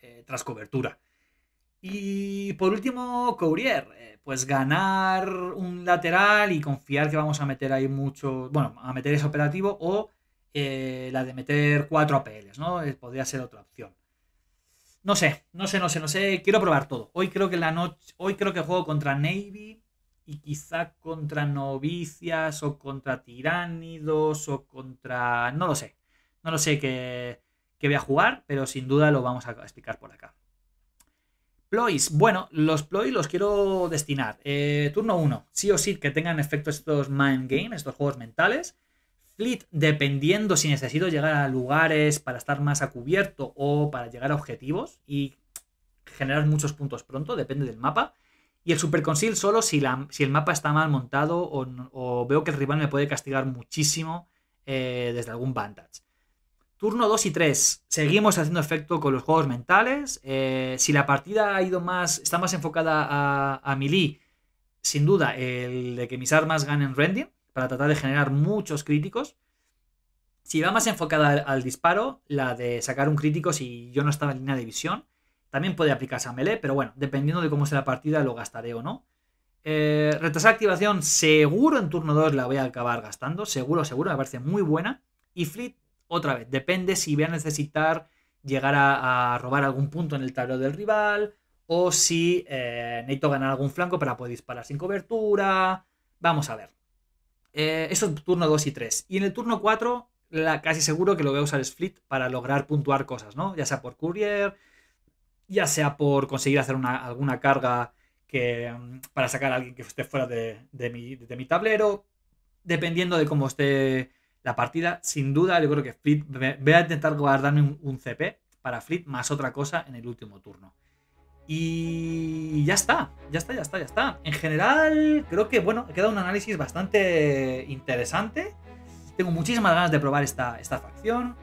eh, tras cobertura. Y por último, Courier. Eh, pues ganar un lateral y confiar que vamos a meter ahí mucho. Bueno, a meter ese operativo o eh, la de meter cuatro APLs, ¿no? Eh, podría ser otra opción. No sé, no sé, no sé, no sé. Quiero probar todo. Hoy creo que la noche. Hoy creo que juego contra Navy. Y quizá contra novicias. O contra tiránidos. O contra. No lo sé. No lo sé qué, qué voy a jugar. Pero sin duda lo vamos a explicar por acá. Ploys, bueno, los ploys los quiero destinar. Eh, turno 1, sí o sí que tengan efecto estos mind games estos juegos mentales. Fleet, dependiendo si necesito llegar a lugares para estar más a cubierto o para llegar a objetivos y generar muchos puntos pronto, depende del mapa. Y el Super Conceal solo si, la, si el mapa está mal montado o, veo que el rival me puede castigar muchísimo eh, desde algún Vantage. Turno 2 y 3. Seguimos haciendo efecto con los juegos mentales. Eh, si la partida ha ido más. está más enfocada a, a melee, sin duda, el de que mis armas ganen rending, para tratar de generar muchos críticos. Si va más enfocada al, disparo, la de sacar un crítico si yo no estaba en línea de visión. También puede aplicarse a melee, pero bueno, dependiendo de cómo sea la partida, lo gastaré o no. Eh, retrasar activación, seguro en turno 2 la voy a acabar gastando. Seguro, seguro, me parece muy buena. Y Fleet otra vez, depende si voy a necesitar llegar a, robar algún punto en el tablero del rival o si eh, necesito ganar algún flanco para poder disparar sin cobertura. Vamos a ver. Eh, eso es turno 2 y 3. Y en el turno 4, la, casi seguro que lo voy a usar split para lograr puntuar cosas, ¿no? Ya sea por courier, ya sea por conseguir hacer una, alguna carga que, mm, para sacar a alguien que esté fuera de, mi, de mi tablero, dependiendo de cómo esté la partida. Sin duda, yo creo que Fleet. Voy a intentar guardarme un, CP para Fleet más otra cosa en el último turno. Y ya está, ya está, ya está, ya está. En general, creo que bueno, quedado un análisis bastante interesante. Tengo muchísimas ganas de probar esta, esta facción.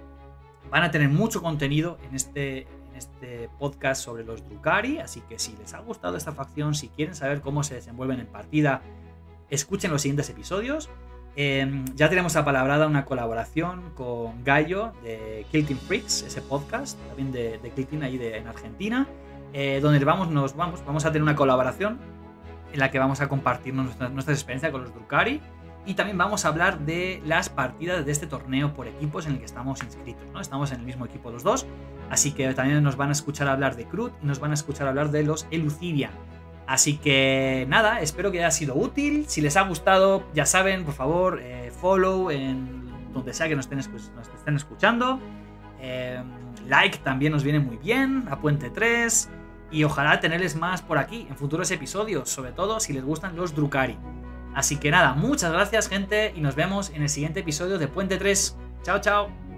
Van a tener mucho contenido en este, en este podcast sobre los Drukari. Así que si les ha gustado esta facción, si quieren saber cómo se desenvuelven en partida, escuchen los siguientes episodios. Em, ya tenemos apalabrada una colaboración con Gallo de Kilting Freaks, ese podcast también de, de Kilting ahí de, en Argentina, eh, donde vamos, nos vamos, vamos a tener una colaboración en la que vamos a compartir nuestras nuestra experiencias con los Drukari y también vamos a hablar de las partidas de este torneo por equipos en el que estamos inscritos, ¿no? Estamos en el mismo equipo los dos, así que también nos van a escuchar hablar de Crud y nos van a escuchar hablar de los Elucidia, Así que nada, espero que haya sido útil. Si les ha gustado, ya saben, por favor, eh, follow en donde sea que nos estén, escuchando. Em, like también nos viene muy bien, a Puente 3. Y ojalá tenerles más por aquí en futuros episodios, sobre todo si les gustan los Drukari. Así que nada, muchas gracias gente y nos vemos en el siguiente episodio de Puente 3. Chao, chao.